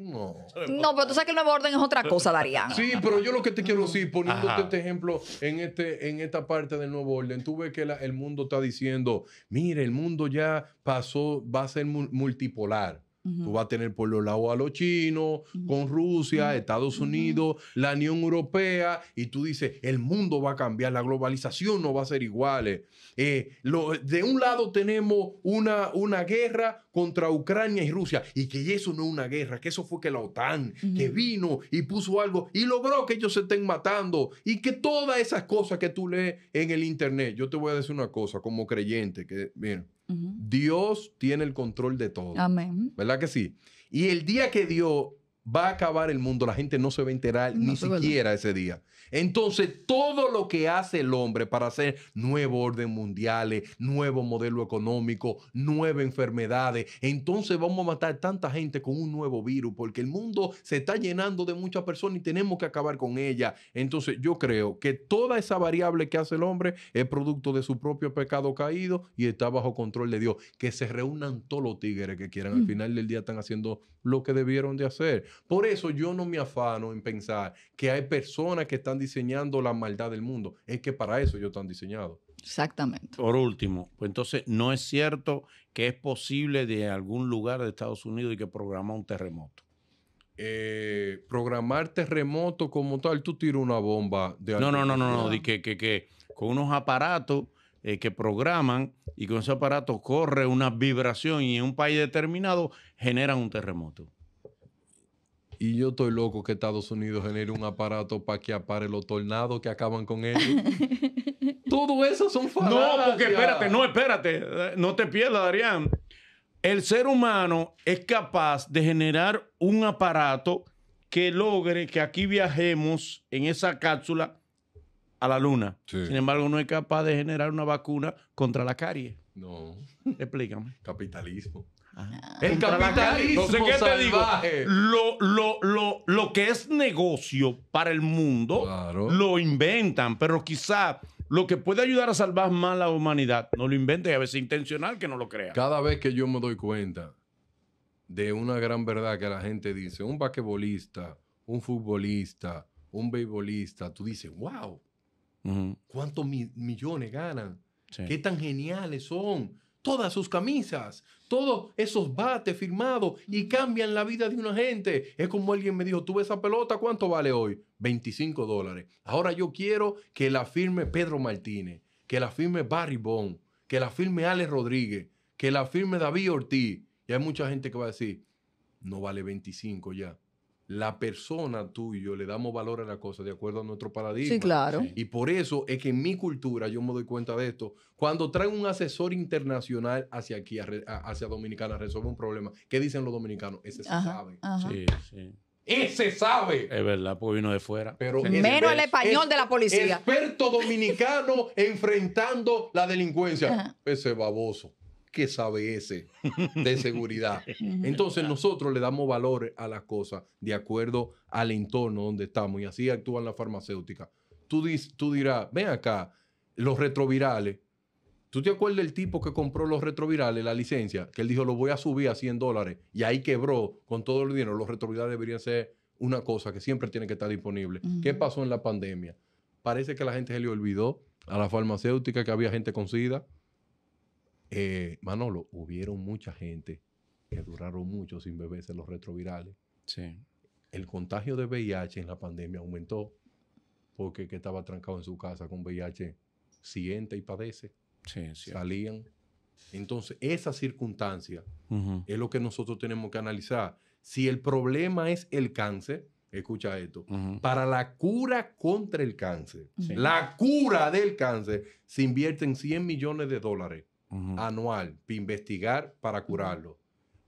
No. No, pero tú sabes que el nuevo orden es otra cosa, Daría. Sí, pero yo lo que te quiero decir, poniéndote este ejemplo en, este, en esta parte del nuevo orden, tú ves que el mundo está diciendo, mire, el mundo ya pasó, va a ser multipolar. Tú vas a tener por los lados a los chinos, con Rusia, Estados Unidos, la Unión Europea, y tú dices, el mundo va a cambiar, la globalización no va a ser igual. Eh, de un lado tenemos una, una guerra contra Ucrania y Rusia, y que eso no es una guerra, que eso fue que la OTAN, que vino y puso algo y logró que ellos se estén matando, y que todas esas cosas que tú lees en el Internet, yo te voy a decir una cosa como creyente, que, mira, Dios tiene el control de todo. Amén. ¿Verdad que sí? Y el día que Dios va a acabar el mundo, la gente no se va a enterar ni siquiera ese día. Entonces, todo lo que hace el hombre para hacer nuevo orden mundial, nuevo modelo económico, nuevas enfermedades, entonces vamos a matar tanta gente con un nuevo virus, porque el mundo se está llenando de muchas personas y tenemos que acabar con ella. Entonces, yo creo que toda esa variable que hace el hombre es producto de su propio pecado caído y está bajo control de Dios. Que se reúnan todos los tigres que quieran. Al mm. final del día están haciendo lo que debieron de hacer. Por eso yo no me afano en pensar que hay personas que están diseñando la maldad del mundo. Es que para eso ellos están diseñados. Exactamente. Por último, pues entonces no es cierto que es posible de algún lugar de Estados Unidos y que programa un terremoto. Eh, programar terremoto como tal, tú tiras una bomba de No, no, no, no, no, que, con unos aparatos eh, que programan y con ese aparato corre una vibración y en un país determinado generan un terremoto. Y yo estoy loco que Estados Unidos genere un aparato para que apare los tornados que acaban con ellos. Todo eso son falacias. No, porque espérate, no, espérate. Eh, no te pierdas, Adrián. El ser humano es capaz de generar un aparato que logre que aquí viajemos en esa cápsula a la luna. Sin embargo, no es capaz de generar una vacuna contra la carie. No. Explícame. Capitalismo el capitalismo. No Lo, lo, lo, que es negocio para el mundo lo inventan, pero quizá lo que puede ayudar a salvar más la humanidad no lo inventen, a veces intencional que no lo crean. Cada vez que yo me doy cuenta de una gran verdad que la gente dice, un basquetbolista, un futbolista, un beisbolista, tú dices, wow, ¿cuántos millones ganan? ¿Qué tan geniales son? todas sus camisas, todos esos bates firmados y cambian la vida de una gente. Es como alguien me dijo, Tuve esa pelota, ¿cuánto vale hoy? 25 dólares. Ahora yo quiero que la firme Pedro Martínez, que la firme Barry Bond, que la firme Alex Rodríguez, que la firme David Ortiz. Y hay mucha gente que va a decir, no vale 25 ya, la persona tuyo le damos valor a la cosa de acuerdo a nuestro paradigma. Sí, claro. Y por eso es que en mi cultura yo me doy cuenta de esto. Cuando trae un asesor internacional hacia aquí, hacia Dominicana, resuelve un problema, ¿qué dicen los dominicanos? Ese se sabe. Sí, sí. Ese sabe. Es verdad, porque vino de fuera. Pero Menos el español de la policía. Experto dominicano enfrentando la delincuencia. Ese baboso. ¿qué sabe ese de seguridad? Entonces nosotros le damos valor a las cosas de acuerdo al entorno donde estamos y así actúan las farmacéuticas. Tú, tú dirás, ven acá, los retrovirales. ¿Tú te acuerdas del tipo que compró los retrovirales, la licencia? Que él dijo, lo voy a subir a 100 dólares y ahí quebró con todo el dinero. Los retrovirales deberían ser una cosa que siempre tiene que estar disponible. ¿Qué pasó en la pandemia? Parece que la gente se le olvidó a la farmacéutica que había gente con SIDA. Eh, Manolo, hubieron mucha gente que duraron mucho sin beberse los retrovirales. Sí. El contagio de VIH en la pandemia aumentó porque que estaba trancado en su casa con VIH siente y padece. Sí, Salían. Entonces, esa circunstancia es lo que nosotros tenemos que analizar. Si el problema es el cáncer, escucha esto, para la cura contra el cáncer, la cura del cáncer, se invierten 100 millones de dólares anual para investigar, para curarlo.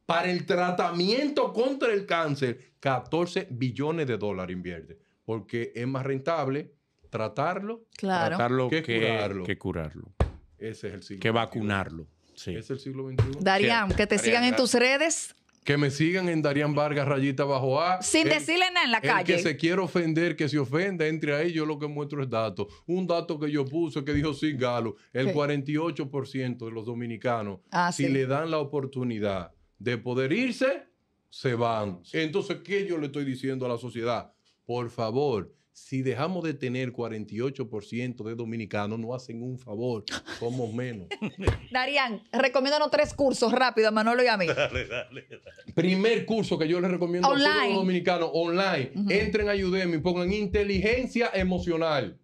Para el tratamiento contra el cáncer, 14 billones de dólares invierte, porque es más rentable tratarlo, tratarlo que, curarlo. que, curarlo. Ese es el siglo Que vacunarlo. Sí. es el siglo XXI. Darían, que te sigan en tus redes. Que me sigan en Darían Vargas, rayita bajo A. Sin decirle nada en la el calle. que se quiera ofender, que se ofenda, entre ahí yo lo que muestro es dato. Un dato que yo puse que dijo sí, Galo, el 48% de los dominicanos, ah, si le dan la oportunidad de poder irse, se van. Entonces, ¿qué yo le estoy diciendo a la sociedad? Por favor, si dejamos de tener 48% de dominicanos, no hacen un favor, somos menos. Darían, recomiéndanos tres cursos rápido a Manolo y a mí. Dale, dale, Primer curso que yo les recomiendo a todos los dominicanos, online. Entren a Udemy, pongan inteligencia emocional.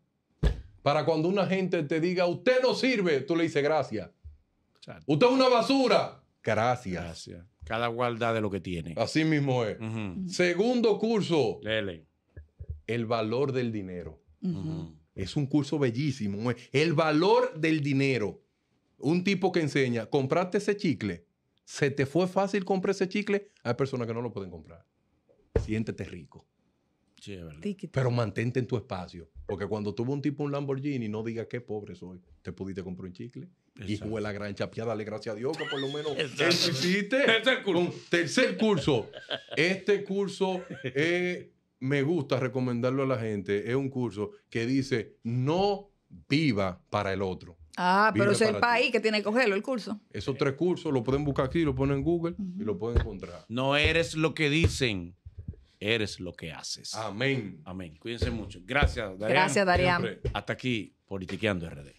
Para cuando una gente te diga, usted no sirve, tú le dices gracias. Usted es una basura. Gracias. Cada guarda de lo que tiene. Así mismo es. Segundo curso. Dele. El valor del dinero. Es un curso bellísimo. Eh. El valor del dinero. Un tipo que enseña, compraste ese chicle, se te fue fácil comprar ese chicle, hay personas que no lo pueden comprar. Siéntete rico. Sí, es verdad. Pero mantente en tu espacio. Porque cuando tuvo un tipo un Lamborghini, no diga qué pobre soy. Te pudiste comprar un chicle. Y fue la gran chapeada. Dale gracias a Dios que por lo menos tercer curso. Este curso es me gusta recomendarlo a la gente, es un curso que dice, no viva para el otro. Ah, pero es el país que tiene que cogerlo, el curso. Esos tres cursos lo pueden buscar aquí, lo ponen en Google y lo pueden encontrar. No eres lo que dicen, eres lo que haces. Amén. Amén. Cuídense mucho. Gracias, Darían. Gracias, Darían. Hasta aquí, Politiqueando RD.